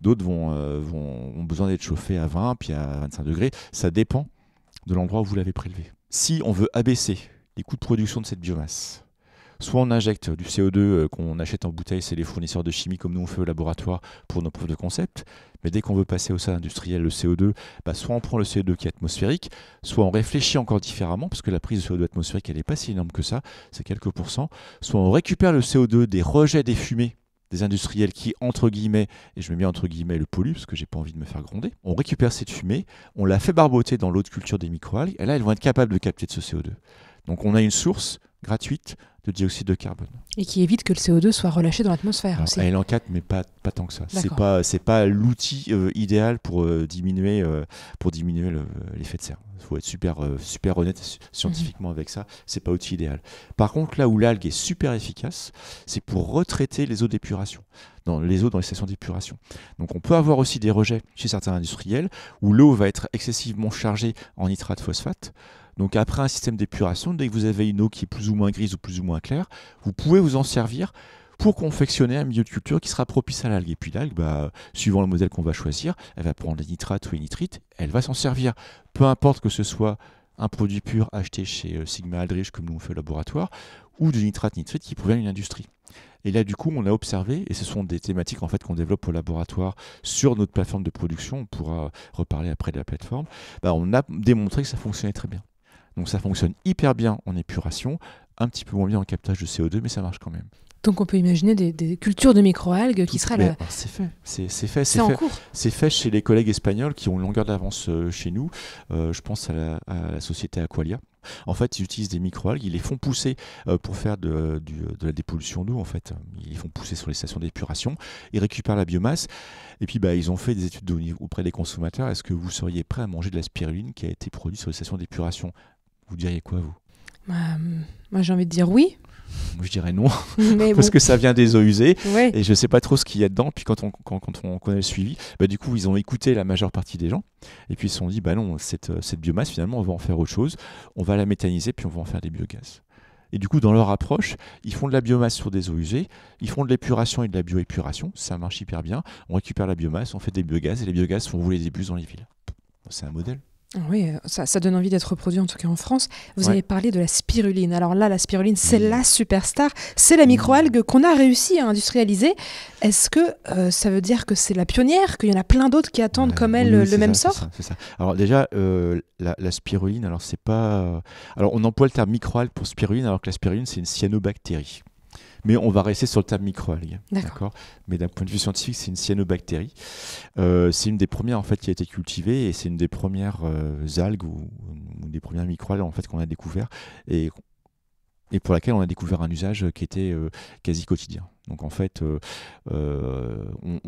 D'autres vont, ont besoin d'être chauffés à 20, puis à 25 degrés. Ça dépend de l'endroit où vous l'avez prélevé. Si on veut abaisser les coûts de production de cette biomasse. Soit on injecte du CO2 euh, qu'on achète en bouteille, c'est les fournisseurs de chimie comme nous on fait au laboratoire pour nos preuves de concept, mais dès qu'on veut passer au sol industriel le CO2, bah, soit on prend le CO2 qui est atmosphérique, soit on réfléchit encore différemment, parce que la prise de CO2 atmosphérique elle n'est pas si énorme que ça, c'est quelques pourcents, soit on récupère le CO2 des rejets des fumées des industriels qui, entre guillemets, et je me mets entre guillemets le pollue parce que j'ai pas envie de me faire gronder, on récupère cette fumée, on la fait barboter dans l'eau de culture des microalgues, et là elles vont être capables de capter de ce CO2. Donc on a une source gratuite de dioxyde de carbone. Et qui évite que le CO2 soit relâché dans l'atmosphère. Elle en 4, mais pas, pas tant que ça. C'est pas, pas l'outil euh, idéal pour euh, diminuer, euh, pour diminuer l'effet de serre. Il faut être super, super honnête scientifiquement mhm. avec ça. C'est pas l'outil idéal. Par contre, là où l'algue est super efficace, c'est pour retraiter les eaux d'épuration, dans les eaux dans les stations d'épuration. Donc on peut avoir aussi des rejets chez certains industriels où l'eau va être excessivement chargée en nitrate phosphate. Donc après un système d'épuration, dès que vous avez une eau qui est plus ou moins grise ou plus ou moins claire, vous pouvez vous en servir pour confectionner un milieu de culture qui sera propice à l'algue. Et puis l'algue, bah, suivant le modèle qu'on va choisir, elle va prendre des nitrates ou des nitrites, elle va s'en servir. Peu importe que ce soit un produit pur acheté chez euh, Sigma Aldrich, comme nous on fait au laboratoire, ou du nitrate nitrite qui provient d'une industrie. Et là, du coup, on a observé, et ce sont des thématiques en fait qu'on développe au laboratoire sur notre plateforme de production, on pourra reparler après de la plateforme, bah, on a démontré que ça fonctionnait très bien. Donc ça fonctionne hyper bien en épuration, un petit peu moins bien en captage de CO2, mais ça marche quand même. Donc on peut imaginer des, cultures de microalgues qui seraient là. Ah, c'est fait, c'est fait, c'est C'est fait chez les collègues espagnols qui ont une longueur d'avance euh, chez nous. Euh, je pense à la, société Aqualia. En fait, ils utilisent des microalgues, ils les font pousser euh, pour faire de, la dépollution d'eau. En fait, ils les font pousser sur les stations d'épuration. Ils récupèrent la biomasse. Et puis, bah, ils ont fait des études auprès des consommateurs. Est-ce que vous seriez prêt à manger de la spiruline qui a été produite sur les stations d'épuration vous diriez quoi, vous bah, Moi, j'ai envie de dire oui. je dirais non, parce que ça vient des eaux usées et je ne sais pas trop ce qu'il y a dedans. Puis quand on, quand, quand on connaît le suivi, bah, du coup, ils ont écouté la majeure partie des gens et puis ils se sont dit bah non, cette, euh, cette biomasse, finalement, on va en faire autre chose, on va la méthaniser puis on va en faire des biogaz. Et du coup, dans leur approche, ils font de la biomasse sur des eaux usées, ils font de l'épuration et de la bioépuration, ça marche hyper bien. On récupère la biomasse, on fait des biogaz et les biogaz font vous des bus dans les villes. C'est un modèle. Oui, euh, ça, donne envie d'être reproduit en tout cas en France. Vous avez parlé de la spiruline. Alors là, la spiruline, c'est la superstar, c'est la microalgue qu'on a réussi à industrialiser. Est-ce que euh, ça veut dire que c'est la pionnière, qu'il y en a plein d'autres qui attendent euh, comme elle le même sort C'est ça. Alors déjà, la, spiruline, alors c'est pas, alors on emploie le terme microalgue pour spiruline, alors que la spiruline, c'est une cyanobactérie mais on va rester sur le terme microalgue. D'accord. Mais d'un point de vue scientifique, c'est une cyanobactérie. Euh, c'est une des premières en fait qui a été cultivée et c'est une des premières euh, algues ou, des premières microalgues en fait qu'on a découvert et et pour laquelle on a découvert un usage qui était euh, quasi quotidien. Donc en fait, on,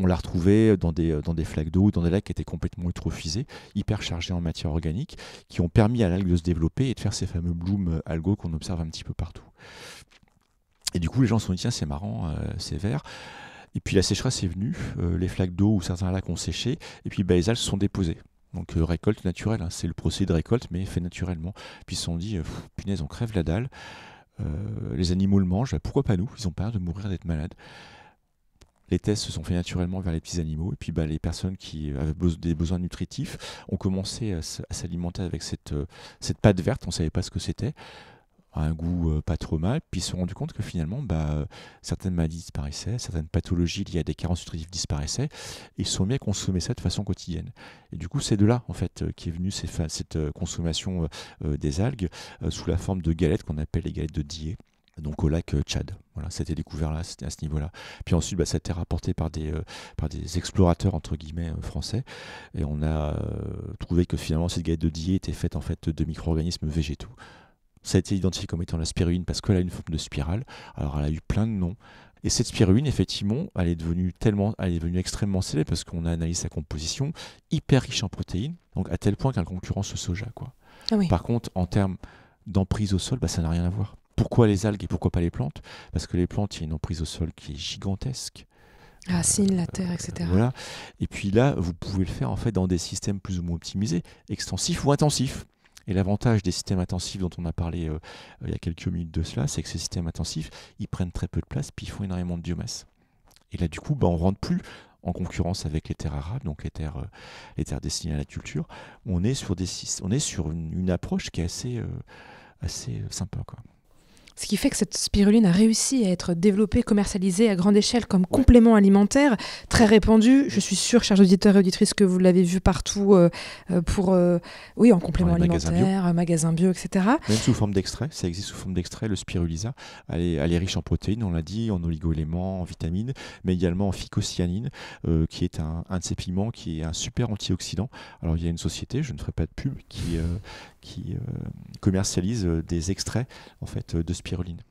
l'a retrouvé dans des, dans des flaques d'eau, dans des lacs qui étaient complètement eutrophisés, hyper chargés en matière organique, qui ont permis à l'algue de se développer et de faire ces fameux blooms algos qu'on observe un petit peu partout. Et du coup, les gens se sont dit, tiens, c'est marrant, euh, c'est vert. Et puis la sécheresse est venue, euh, les flaques d'eau ou certains lacs ont séché, et puis bah, les algues se sont déposées. Donc euh, récolte naturelle, hein, c'est le procédé de récolte, mais fait naturellement. Puis ils se sont dit, punaise, on crève la dalle, les animaux le mangent, bah, pourquoi pas nous Ils ont peur de mourir, d'être malades. Les tests se sont faits naturellement vers les petits animaux, et puis bah, les personnes qui avaient des besoins nutritifs ont commencé à s'alimenter avec cette, cette pâte verte, on ne savait pas ce que c'était un goût euh, pas trop mal, puis ils se sont rendus compte que finalement, bah, euh, certaines maladies disparaissaient, certaines pathologies liées à des carences nutritives disparaissaient, et ils se sont mis à consommer ça de façon quotidienne. Et du coup, c'est de là, en fait, euh, qu'est venue cette consommation des algues sous la forme de galettes qu'on appelle les galettes de Dié donc au lac Tchad. Voilà, c'était découvert là, à ce niveau-là. Puis ensuite, bah, ça a été rapporté par des, par des explorateurs, entre guillemets, français. Et on a trouvé que finalement, cette galette de Dié était faite en fait de micro-organismes végétaux. Ça a été identifié comme étant la spiruline parce qu'elle a une forme de spirale. Alors elle a eu plein de noms. Et cette spiruline, effectivement, elle est devenue, tellement, elle est devenue extrêmement célèbre parce qu'on a analysé sa composition, hyper riche en protéines, donc à tel point qu'elle concurrence au soja. Quoi. Ah Par contre, en termes d'emprise au sol, bah, ça n'a rien à voir. Pourquoi les algues et pourquoi pas les plantes Parce que les plantes, il y a une emprise au sol qui est gigantesque. Racines, la euh, euh, terre, etc. Voilà. Et puis là, vous pouvez le faire en fait dans des systèmes plus ou moins optimisés, extensifs ou intensifs. Et l'avantage des systèmes intensifs dont on a parlé euh, il y a quelques minutes de cela, c'est que ces systèmes intensifs, ils prennent très peu de place, puis ils font énormément de biomasse. Et là, du coup, bah, on ne rentre plus en concurrence avec les terres arabes, donc euh, les terres, destinées à la culture. On est sur, des, on est sur une, approche qui est assez, euh, assez sympa. Quoi. Ce qui fait que cette spiruline a réussi à être développée, commercialisée à grande échelle comme complément alimentaire, très répandu. Je suis sûre, chers auditeurs et auditrices, que vous l'avez vu partout euh, euh, pour, euh, oui, en complément alimentaire, magasins bio. Magasin bio. etc. Même sous forme d'extrait, ça existe sous forme d'extrait. Le spirulisa, elle est, riche en protéines, on l'a dit, en oligo-éléments, en vitamines, mais également en phycocyanine, qui est un, un, de ces piments qui est un super antioxydant. Alors, il y a une société, je ne ferai pas de pub, qui, qui euh, commercialise euh, des extraits en fait, euh, de spiruline.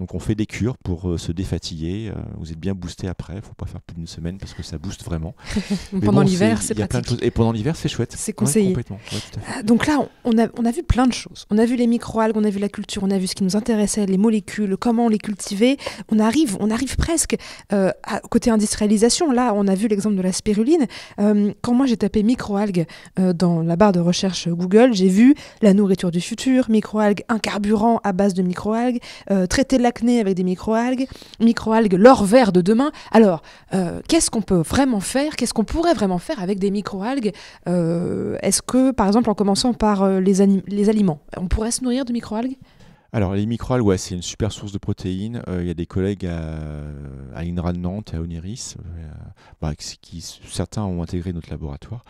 Donc on fait des cures pour euh, se défatiguer euh, vous êtes bien boosté après. Il ne faut pas faire plus d'une semaine parce que ça booste vraiment. pendant l'hiver, c'est pratique. Plein de choses. Et pendant l'hiver, c'est chouette. C'est conseillé. Euh, donc là, on a, on a vu plein de choses. On a vu les microalgues, on a vu la culture, on a vu ce qui nous intéressait, les molécules, comment les cultiver. On arrive, on arrive presque à, côté industrialisation. Là, on a vu l'exemple de la spiruline. quand moi j'ai tapé microalgues dans la barre de recherche Google, j'ai vu la nourriture du futur, microalgues, un carburant à base de microalgues, traiter la avec des microalgues, microalgues, l'or vert de demain. Alors, euh, qu'est-ce qu'on peut vraiment faire Qu'est-ce qu'on pourrait vraiment faire avec des microalgues euh, Est-ce que, par exemple, en commençant par euh, les, les aliments, on pourrait se nourrir de microalgues alors les microalgues, ouais, c'est une super source de protéines. Il y a des collègues à, à de Nantes et à Oniris, bah, qui, certains ont intégré notre laboratoire,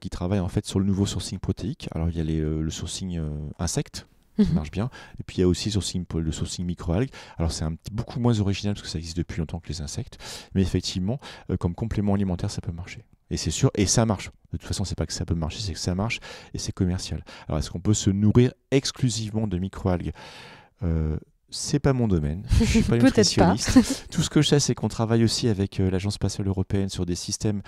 qui travaillent en fait sur le nouveau sourcing protéique. Alors il y a le sourcing insecte, Mhm. marche bien. Et puis il y a aussi le sourcing microalgues. Alors c'est beaucoup moins original parce que ça existe depuis longtemps que les insectes, mais effectivement, euh, comme complément alimentaire, ça peut marcher. Et c'est sûr, et ça marche. De toute façon, c'est pas que ça peut marcher, c'est que ça marche et c'est commercial. Alors est-ce qu'on peut se nourrir exclusivement de microalgues euh, c'est pas mon domaine. Je suis pas nutritionniste. Tout ce que je sais, c'est qu'on travaille aussi avec euh, l'Agence spatiale européenne sur des systèmes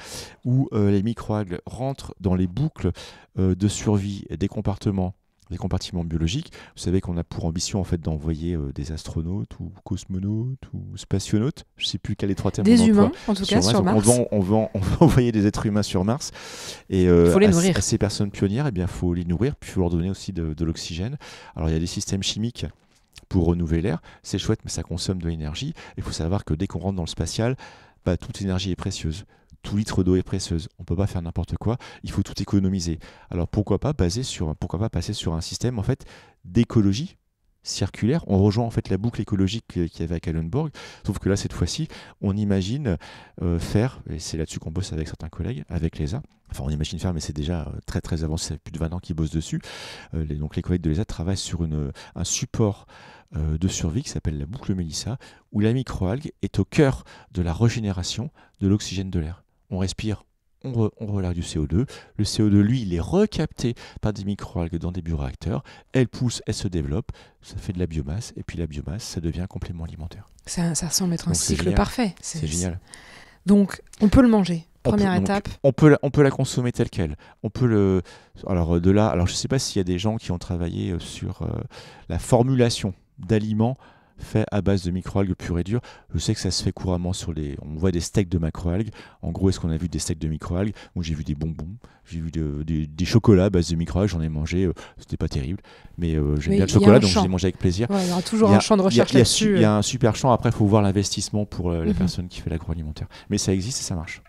où euh, les microalgues rentrent dans les boucles de survie des comportements les compartiments biologiques. Vous savez qu'on a pour ambition en fait d'envoyer euh, des astronautes ou cosmonautes ou spationautes, je ne sais plus quel les trois termes. Des humains, en tout cas, sur, Mars. On, va, envoyer des êtres humains sur Mars. Et euh, faut les nourrir. ces personnes pionnières, eh il faut les nourrir, puis il faut leur donner aussi de, l'oxygène. Alors il y a des systèmes chimiques pour renouveler l'air. C'est chouette, mais ça consomme de l'énergie. Il faut savoir que dès qu'on rentre dans le spatial, bah, toute énergie est précieuse tout litre d'eau est précieuse. On ne peut pas faire n'importe quoi. Il faut tout économiser. Alors pourquoi pas baser sur, pourquoi pas passer sur un système en fait d'écologie circulaire. On rejoint en fait la boucle écologique qu'il y avait à Kallenborg, sauf que là cette fois-ci, on imagine euh, faire, et c'est là-dessus qu'on bosse avec certains collègues, avec l'ESA. Enfin, on imagine faire, mais c'est déjà euh, très très avancé, plus de 20 ans qu'ils bossent dessus. Euh, les, donc les collègues de l'ESA travaillent sur un support de survie qui s'appelle la boucle Mélissa, où la microalgue est au cœur de la régénération de l'oxygène de l'air on respire, on, relâche du CO2. Le CO2, lui, il est recapté par des microalgues dans des bioreacteurs. Elle pousse, elle se développe, ça fait de la biomasse, et puis la biomasse, ça devient complément alimentaire. Ça, ça être un cycle parfait. C'est génial. Donc, on peut le manger. Première étape. on, peut la, on peut la consommer telle qu'elle. On peut le. Alors euh, de là, alors je ne sais pas s'il y a des gens qui ont travaillé euh, sur euh, la formulation d'aliments fait à base de microalgues pure et dure. Je sais que ça se fait couramment sur les. On voit des steaks de macroalgues. En gros, est-ce qu'on a vu des steaks de microalgues Moi, j'ai vu des bonbons, j'ai vu des chocolats à base de microalgues. J'en ai mangé. Euh, c'était pas terrible, mais euh, j'aime bien le chocolat, donc j'ai mangé avec plaisir. il y a toujours un champ de recherche là-dessus. Il y a euh. un super champ. Après, il faut voir l'investissement pour la les mhm. personnes qui fait l'agroalimentaire. Mais ça existe et ça marche.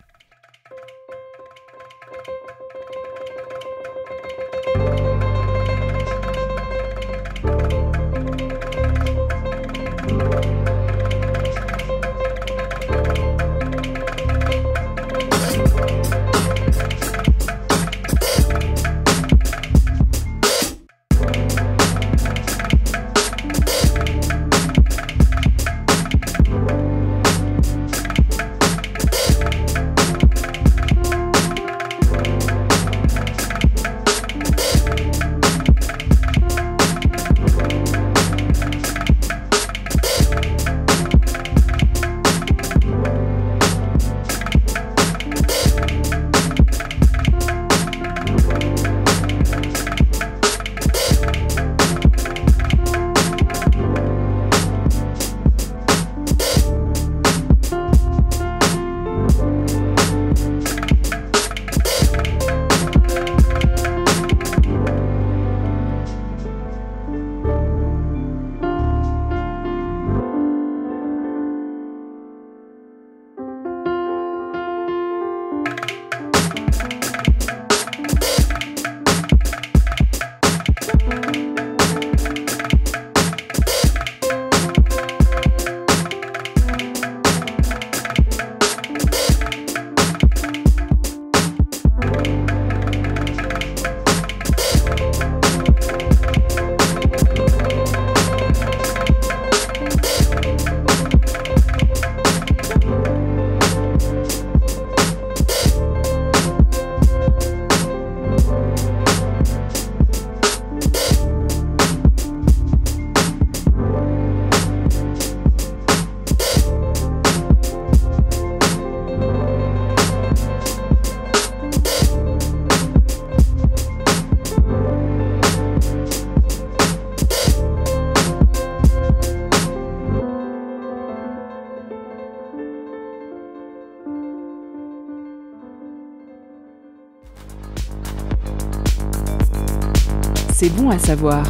C'est bon à savoir.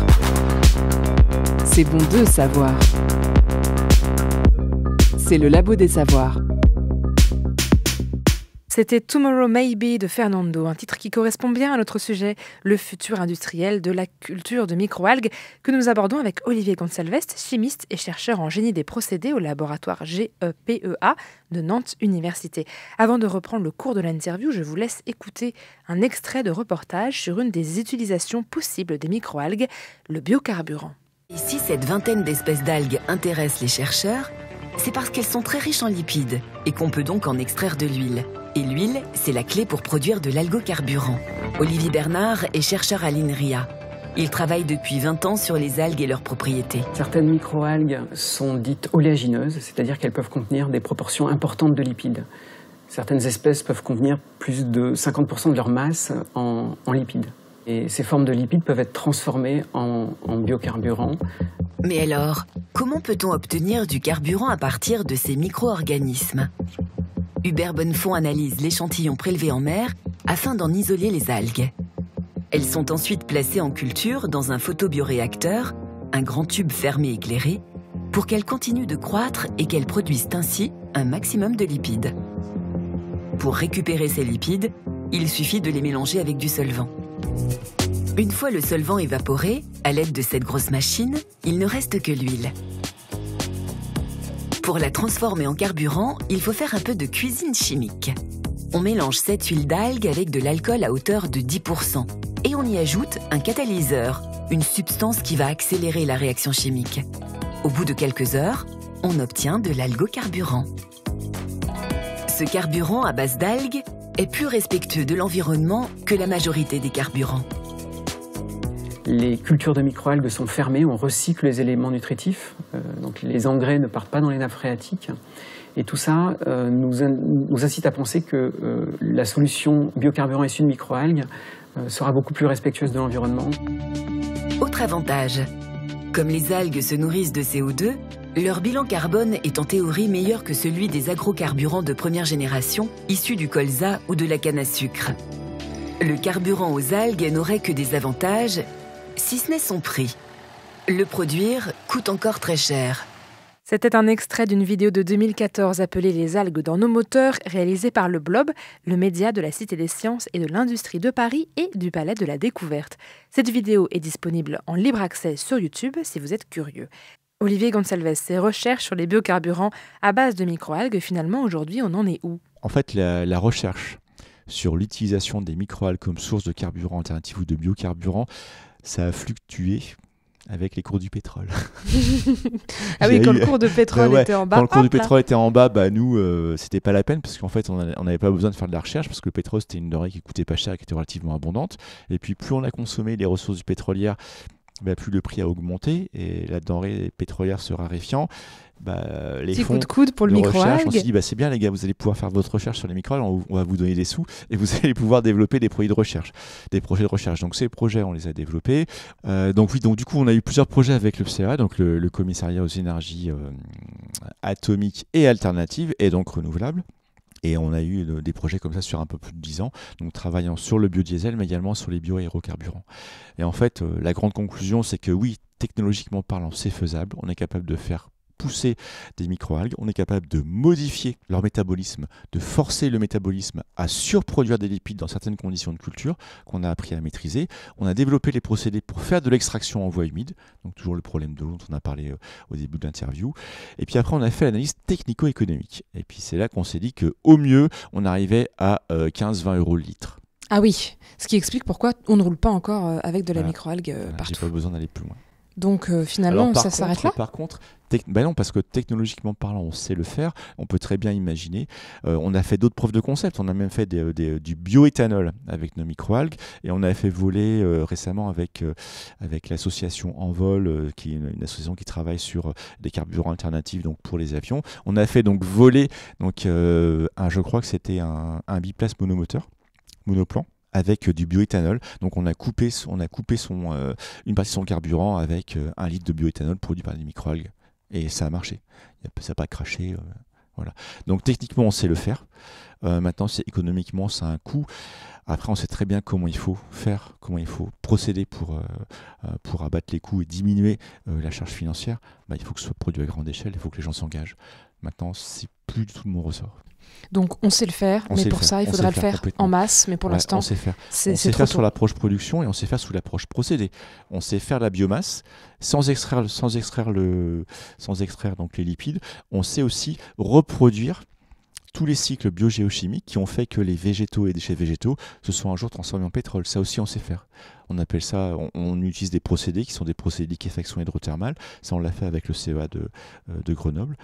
C'est bon de savoir. C'est le labo des savoirs. C'était Tomorrow Maybe de Fernando, un titre qui correspond bien à notre sujet, le futur industriel de la culture de microalgues, que nous abordons avec Olivier Gonsalvest, chimiste et chercheur en génie des procédés au laboratoire GEPEA de Nantes Université. Avant de reprendre le cours de l'interview, je vous laisse écouter un extrait de reportage sur une des utilisations possibles des microalgues, le biocarburant. si cette vingtaine d'espèces d'algues intéressent les chercheurs, c'est parce qu'elles sont très riches en lipides et qu'on peut donc en extraire de l'huile. Et l'huile, c'est la clé pour produire de l'algocarburant. Olivier Bernard est chercheur à l'INRIA. Il travaille depuis 20 ans sur les algues et leurs propriétés. Certaines microalgues sont dites oléagineuses, c'est-à-dire qu'elles peuvent contenir des proportions importantes de lipides. Certaines espèces peuvent contenir plus de 50% de leur masse en, lipides. Et ces formes de lipides peuvent être transformées en, en biocarburant. Mais alors, comment peut-on obtenir du carburant à partir de ces micro-organismes Hubert Bonnefond analyse l'échantillon prélevé en mer afin d'en isoler les algues. Elles sont ensuite placées en culture dans un photobioréacteur, un grand tube fermé éclairé, pour qu'elles continuent de croître et qu'elles produisent ainsi un maximum de lipides. Pour récupérer ces lipides, il suffit de les mélanger avec du solvant. Une fois le solvant évaporé, à l'aide de cette grosse machine, il ne reste que l'huile. Pour la transformer en carburant, il faut faire un peu de cuisine chimique. On mélange cette huile d'algue avec de l'alcool à hauteur de 10% et on y ajoute un catalyseur, une substance qui va accélérer la réaction chimique. Au bout de quelques heures, on obtient de l'algocarburant. Ce carburant à base d'algues est plus respectueux de l'environnement que la majorité des carburants. Les cultures de microalgues sont fermées, on recycle les éléments nutritifs, euh, donc les engrais ne partent pas dans les nappes phréatiques. Et tout ça euh, nous, incite à penser que euh, la solution biocarburant issue de microalgues sera beaucoup plus respectueuse de l'environnement. Autre avantage, comme les algues se nourrissent de CO2, leur bilan carbone est en théorie meilleur que celui des agrocarburants de première génération issus du colza ou de la canne à sucre. Le carburant aux algues n'aurait que des avantages si ce n'est son prix. Le produire coûte encore très cher. C'était un extrait d'une vidéo de 2014 appelée Les algues dans nos moteurs, réalisée par le Blob, le média de la Cité des sciences et de l'industrie de Paris et du Palais de la Découverte. Cette vidéo est disponible en libre accès sur YouTube si vous êtes curieux. Olivier Gonsalves, ses recherches sur les biocarburants à base de microalgues, finalement aujourd'hui on en est où En fait, la, recherche sur l'utilisation des microalgues comme source de carburant alternatif ou de biocarburant ça a fluctué avec les cours du pétrole. ah oui, quand le cours de pétrole bah était en bas. Quand le cours du pétrole était en bas, bah nous, euh, c'était pas la peine parce qu'en fait, on n'avait pas besoin de faire de la recherche parce que le pétrole, c'était une denrée qui coûtait pas cher qui était relativement abondante. Et puis, plus on a consommé les ressources du pétrolière plus le prix a augmenté et la denrée pétrolière se raréfiant, bah, les fonds de pour le micro recherche, on s'est dit bah, c'est bien les gars, vous allez pouvoir faire votre recherche sur les micro on, on, va vous donner des sous et vous allez pouvoir développer des projets de recherche, des projets de recherche. Donc ces projets, on les a développés. Euh, donc oui, donc du coup, on a eu plusieurs projets avec le CEA, donc le, commissariat aux énergies euh, atomiques et alternatives et donc renouvelables. Et on a eu euh, des projets comme ça sur un peu plus de 10 ans, donc travaillant sur le biodiesel, mais également sur les bioaérocarburants. Et en fait, euh, la grande conclusion, c'est que oui, technologiquement parlant, c'est faisable, on est capable de faire pousser des microalgues, on est capable de modifier leur métabolisme, de forcer le métabolisme à surproduire des lipides dans certaines conditions de culture qu'on a appris à maîtriser. On a développé les procédés pour faire de l'extraction en voie humide, donc toujours le problème de l'eau dont on a parlé euh, au début de l'interview. Et puis après, on a fait l'analyse technico-économique. Et puis c'est là qu'on s'est dit qu'au mieux, on arrivait à 15-20 euh, euros le litre. Ah oui, ce qui explique pourquoi on ne roule pas encore euh, avec de la microalgue partout. J'ai pas besoin d'aller plus loin. Donc euh, finalement, ça s'arrête là Par contre, bah non, parce que technologiquement parlant, on sait le faire, on peut très bien imaginer. Euh, on a fait d'autres preuves de concept, on a même fait euh, du bioéthanol avec nos microalgues, et on a fait voler récemment avec, avec l'association Envol, qui est une, association qui travaille sur des carburants alternatifs donc pour les avions. On a fait donc voler, donc, un, je crois que c'était un, un biplace monomoteur, monoplan, avec euh, du bioéthanol. Donc on a coupé, on a coupé son, euh, une partie de son carburant avec euh, un litre de bioéthanol produit par des microalgues. Et ça a marché. Ça n'a pas craché. voilà. Donc techniquement, on sait le faire. maintenant, c'est économiquement, ça a un coût. Après, on sait très bien comment il faut faire, comment il faut procéder pour, pour abattre les coûts et diminuer la charge financière. Bah, il faut que ce soit produit à grande échelle, il faut que les gens s'engagent. Maintenant, c'est plus du tout de mon ressort. Donc on sait le faire, mais pour ça, il faudra le faire, en masse, mais pour l'instant, on sait faire. On faire sur l'approche production et on sait faire sous l'approche procédé. On sait faire la biomasse sans extraire, sans extraire, sans extraire donc les lipides. On sait aussi reproduire tous les cycles biogéochimiques qui ont fait que les végétaux et déchets végétaux se sont un jour transformés en pétrole. Ça aussi, on sait faire. On appelle ça, on, utilise des procédés qui sont des procédés liquéfaction hydrothermale. Ça, on l'a fait avec le CEA euh, de Grenoble.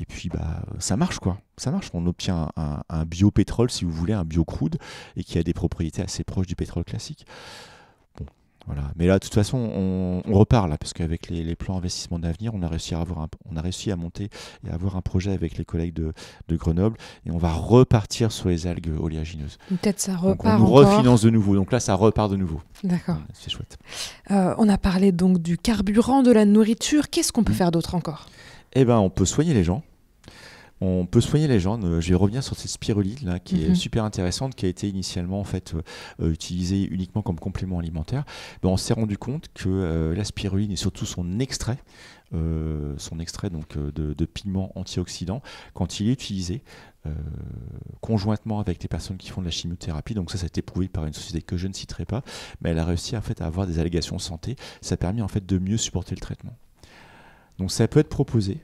Et puis, bah, ça marche, quoi. Ça marche. On obtient un, biopétrole, si vous voulez, un biocrude, et qui a des propriétés assez proches du pétrole classique. voilà. Mais là, de toute façon, on, repart, là, parce qu'avec les, plans investissement d'avenir, on, a réussi à on a réussi à monter et à avoir un projet avec les collègues de, Grenoble, et on va repartir sur les algues oléagineuses. Peut-être ça repart. on refinance de nouveau. Donc là, ça repart de nouveau. D'accord. C'est chouette. Euh, on a parlé donc du carburant, de la nourriture. Qu'est-ce qu'on peut mmh. faire d'autre encore eh ben, on peut soigner les gens on peut soigner les gens. Je vais revenir sur cette spiruline là, qui est mhm. super intéressante, qui a été initialement en fait euh, euh, utilisée uniquement comme complément alimentaire. on s'est rendu compte que euh, la spiruline et surtout son extrait, son extrait donc de, pigments antioxydants, quand il est utilisé, conjointement avec des personnes qui font de la chimiothérapie. Donc ça, a été prouvé par une société que je ne citerai pas, mais elle a réussi en fait à avoir des allégations santé. Ça a permis en fait de mieux supporter le traitement. Donc ça peut être proposé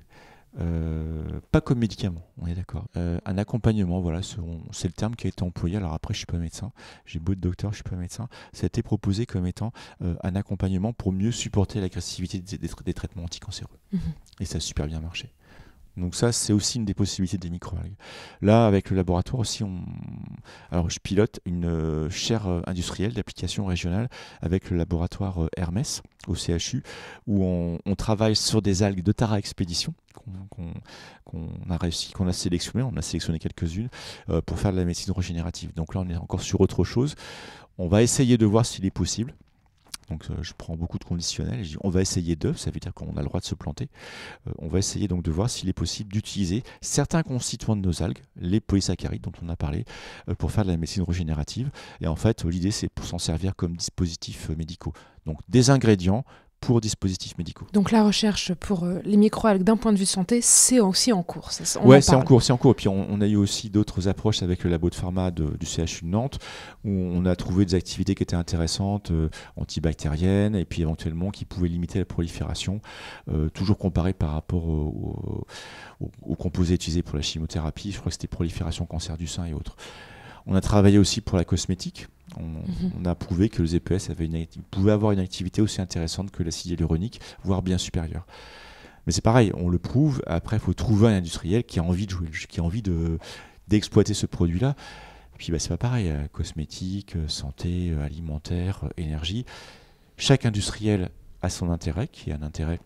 euh, pas comme médicament, on est d'accord. Euh, un accompagnement, voilà, c'est le terme qui a été employé. Alors après, je suis pas médecin, j'ai beau de docteur, je suis pas médecin. Ça a été proposé comme étant euh, un accompagnement pour mieux supporter l'agressivité des, traitements anticancéreux. Mhm. Et ça a super bien marché. Donc ça, c'est aussi une des possibilités des microalgues. Là, avec le laboratoire aussi, on... alors je pilote une euh, chaire euh, industrielle d'application régionale avec le laboratoire euh, Hermes au CHU, où on, travaille sur des algues de Tara Expédition qu'on a réussi, qu'on a sélectionné, on a sélectionné quelques-unes pour faire de la médecine régénérative. Donc là, on est encore sur autre chose. On va essayer de voir s'il est possible donc euh, je prends beaucoup de conditionnels. Et je dis, on va essayer de, ça veut dire qu'on a le droit de se planter. Euh, on va essayer donc de voir s'il est possible d'utiliser certains constituants de nos algues, les polysaccharides dont on a parlé, euh, pour faire de la médecine régénérative. Et en fait, l'idée, c'est pour s'en servir comme dispositifs médicaux. Donc des ingrédients dispositifs médicaux. Donc la recherche pour euh, les microalgues d'un point de vue de santé, c'est aussi en cours. Oui, c'est en cours, c'est en cours. Et puis on, a eu aussi d'autres approches avec le labo de pharma du CHU de Nantes, où on a trouvé des activités qui étaient intéressantes, euh, antibactériennes, et puis éventuellement qui pouvaient limiter la prolifération, euh, toujours comparé par rapport aux composés utilisés pour la chimiothérapie. Je crois que c'était prolifération cancer du sein et autres. On a travaillé aussi pour la cosmétique, Mhm. on, a prouvé que le ZPS avait pouvait avoir une activité aussi intéressante que l'acide hyaluronique, voire bien supérieure. Mais c'est pareil, on le prouve. Après, il faut trouver un industriel qui a envie de jouer, qui a envie d'exploiter ce produit-là. Puis, bah, c'est pas pareil. Euh, cosmétique, euh, santé, euh, alimentaire, énergie. Chaque industriel a son intérêt, qui est un intérêt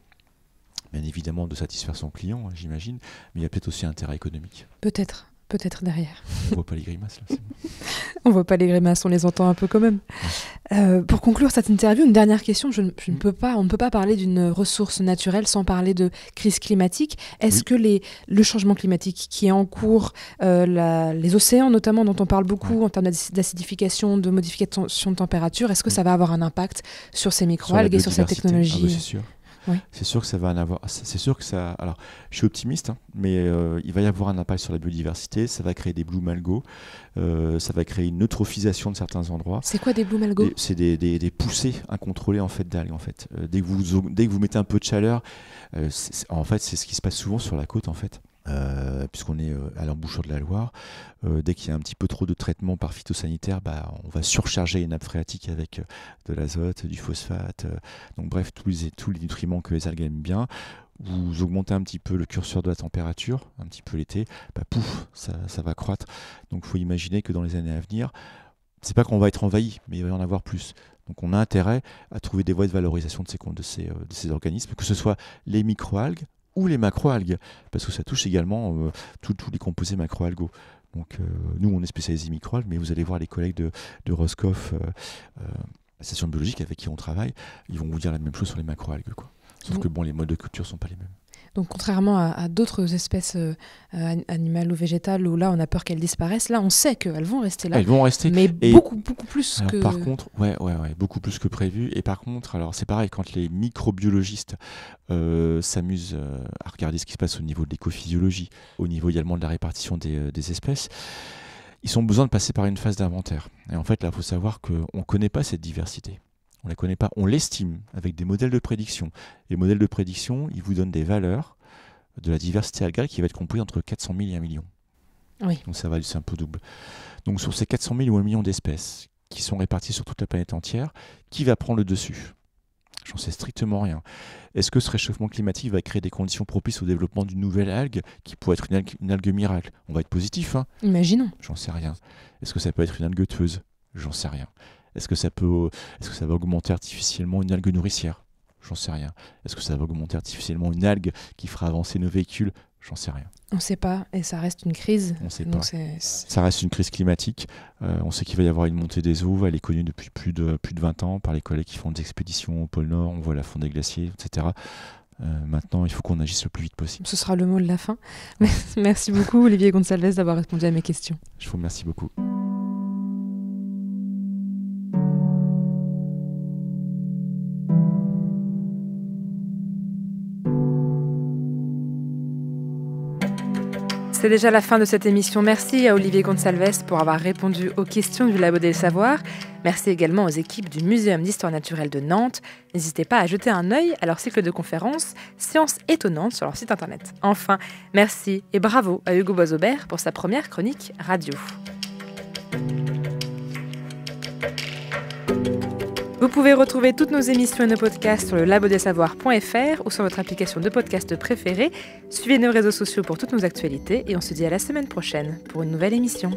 bien évidemment de satisfaire son client, hein, j'imagine, mais il y a peut-être aussi un intérêt économique. Peut-être peut-être derrière. On voit pas les grimaces là. on voit pas les grimaces, on les entend un peu quand même. Euh, pour conclure cette interview, une dernière question. Je, hmm. peux pas, on ne peut pas parler d'une ressource naturelle sans parler de crise climatique. Est-ce que les, le changement climatique qui est en cours, euh, les océans notamment dont on parle beaucoup en termes d'acidification, de modification de température, est-ce que hmm. ça va avoir un impact sur ces microalgues et sur cette ah, bah, technologie c'est sûr que ça va en avoir. C'est sûr que ça. Alors, je suis optimiste, hein, mais euh, il va y avoir un impact sur la biodiversité. Ça va créer des blue malgo. Euh, ça va créer une eutrophisation de certains endroits. C'est quoi des blue malgo C'est des, poussées incontrôlées en fait d'algues en fait. Euh, dès que vous dès que vous mettez un peu de chaleur, en fait, c'est ce qui se passe souvent sur la côte en fait. Euh, puisqu'on est euh, à l'embouchure de la Loire. Euh, dès qu'il y a un petit peu trop de traitement par phytosanitaire, bah, on va surcharger les nappes phréatiques avec de l'azote, du phosphate, donc bref, tous les, nutriments que les algues aiment bien. Vous augmentez un petit peu le curseur de la température, un petit peu l'été, bah, pouf, ça, va croître. Donc il faut imaginer que dans les années à venir, c'est pas qu'on va être envahi, mais il va y en avoir plus. Donc on a intérêt à trouver des voies de valorisation de ces, ces organismes, que ce soit les microalgues ou les macroalgues, parce que ça touche également euh, tous les composés macroalgos. Donc euh, nous, on est spécialisé microalgues, mais vous allez voir les collègues de, Roscoff, la euh, station biologique avec qui on travaille, ils vont vous dire la même chose sur les macroalgues. Quoi. Sauf que bon, les modes de culture sont pas les mêmes. Donc contrairement à, d'autres espèces euh, euh, animales ou végétales où là on a peur qu'elles disparaissent, là on sait qu'elles vont rester là. Elles vont rester. Mais beaucoup beaucoup plus que. Par contre, ouais ouais beaucoup plus que prévu. Et par contre, alors c'est pareil quand les microbiologistes euh, s'amusent à regarder ce qui se passe au niveau de l'écophysiologie, au niveau également de la répartition des, des espèces ils ont besoin de passer par une phase d'inventaire. Et en fait, là, il faut savoir qu'on ne connaît pas cette diversité. On ne la connaît pas, on l'estime avec des modèles de prédiction. Les modèles de prédiction, ils vous donnent des valeurs de la diversité algale qui va être comprise entre 400 000 et 1 million. Oui. Donc ça va, c'est un peu double. Donc sur ces 400 000 ou 1 million d'espèces qui sont réparties sur toute la planète entière, qui va prendre le dessus J'en sais strictement rien. Est-ce que ce réchauffement climatique va créer des conditions propices au développement d'une nouvelle algue qui pourrait être une algue, miracle On va être positif, hein Imaginons. J'en sais rien. Est-ce que ça peut être une algue tueuse J'en sais rien. Est-ce que, ça peut, est que ça va augmenter artificiellement une algue nourricière J'en sais rien. Est-ce que ça va augmenter artificiellement une algue qui fera avancer nos véhicules J'en sais rien. On ne sait pas, et ça reste une crise. On sait pas. Ça reste une crise climatique. Euh, on sait qu'il va y avoir une montée des eaux. Elle est connue depuis plus de, plus de 20 ans par les collègues qui font des expéditions au pôle Nord. On voit la fonte des glaciers, etc. Euh, maintenant, il faut qu'on agisse le plus vite possible. Ce sera le mot de la fin. Merci beaucoup, Olivier Gonçalves, d'avoir répondu à mes questions. Je vous remercie beaucoup. C'est déjà la fin de cette émission. Merci à Olivier Gonsalves pour avoir répondu aux questions du Labo des Savoirs. Merci également aux équipes du Muséum d'Histoire Naturelle de Nantes. N'hésitez pas à jeter un œil à leur cycle de conférences Sciences étonnantes sur leur site internet. Enfin, merci et bravo à Hugo Boisaubert pour sa première chronique radio. Vous pouvez retrouver toutes nos émissions et nos podcasts sur le labodesavoir.fr ou sur votre application de podcast préférée. Suivez nos réseaux sociaux pour toutes nos actualités et on se dit à la semaine prochaine pour une nouvelle émission.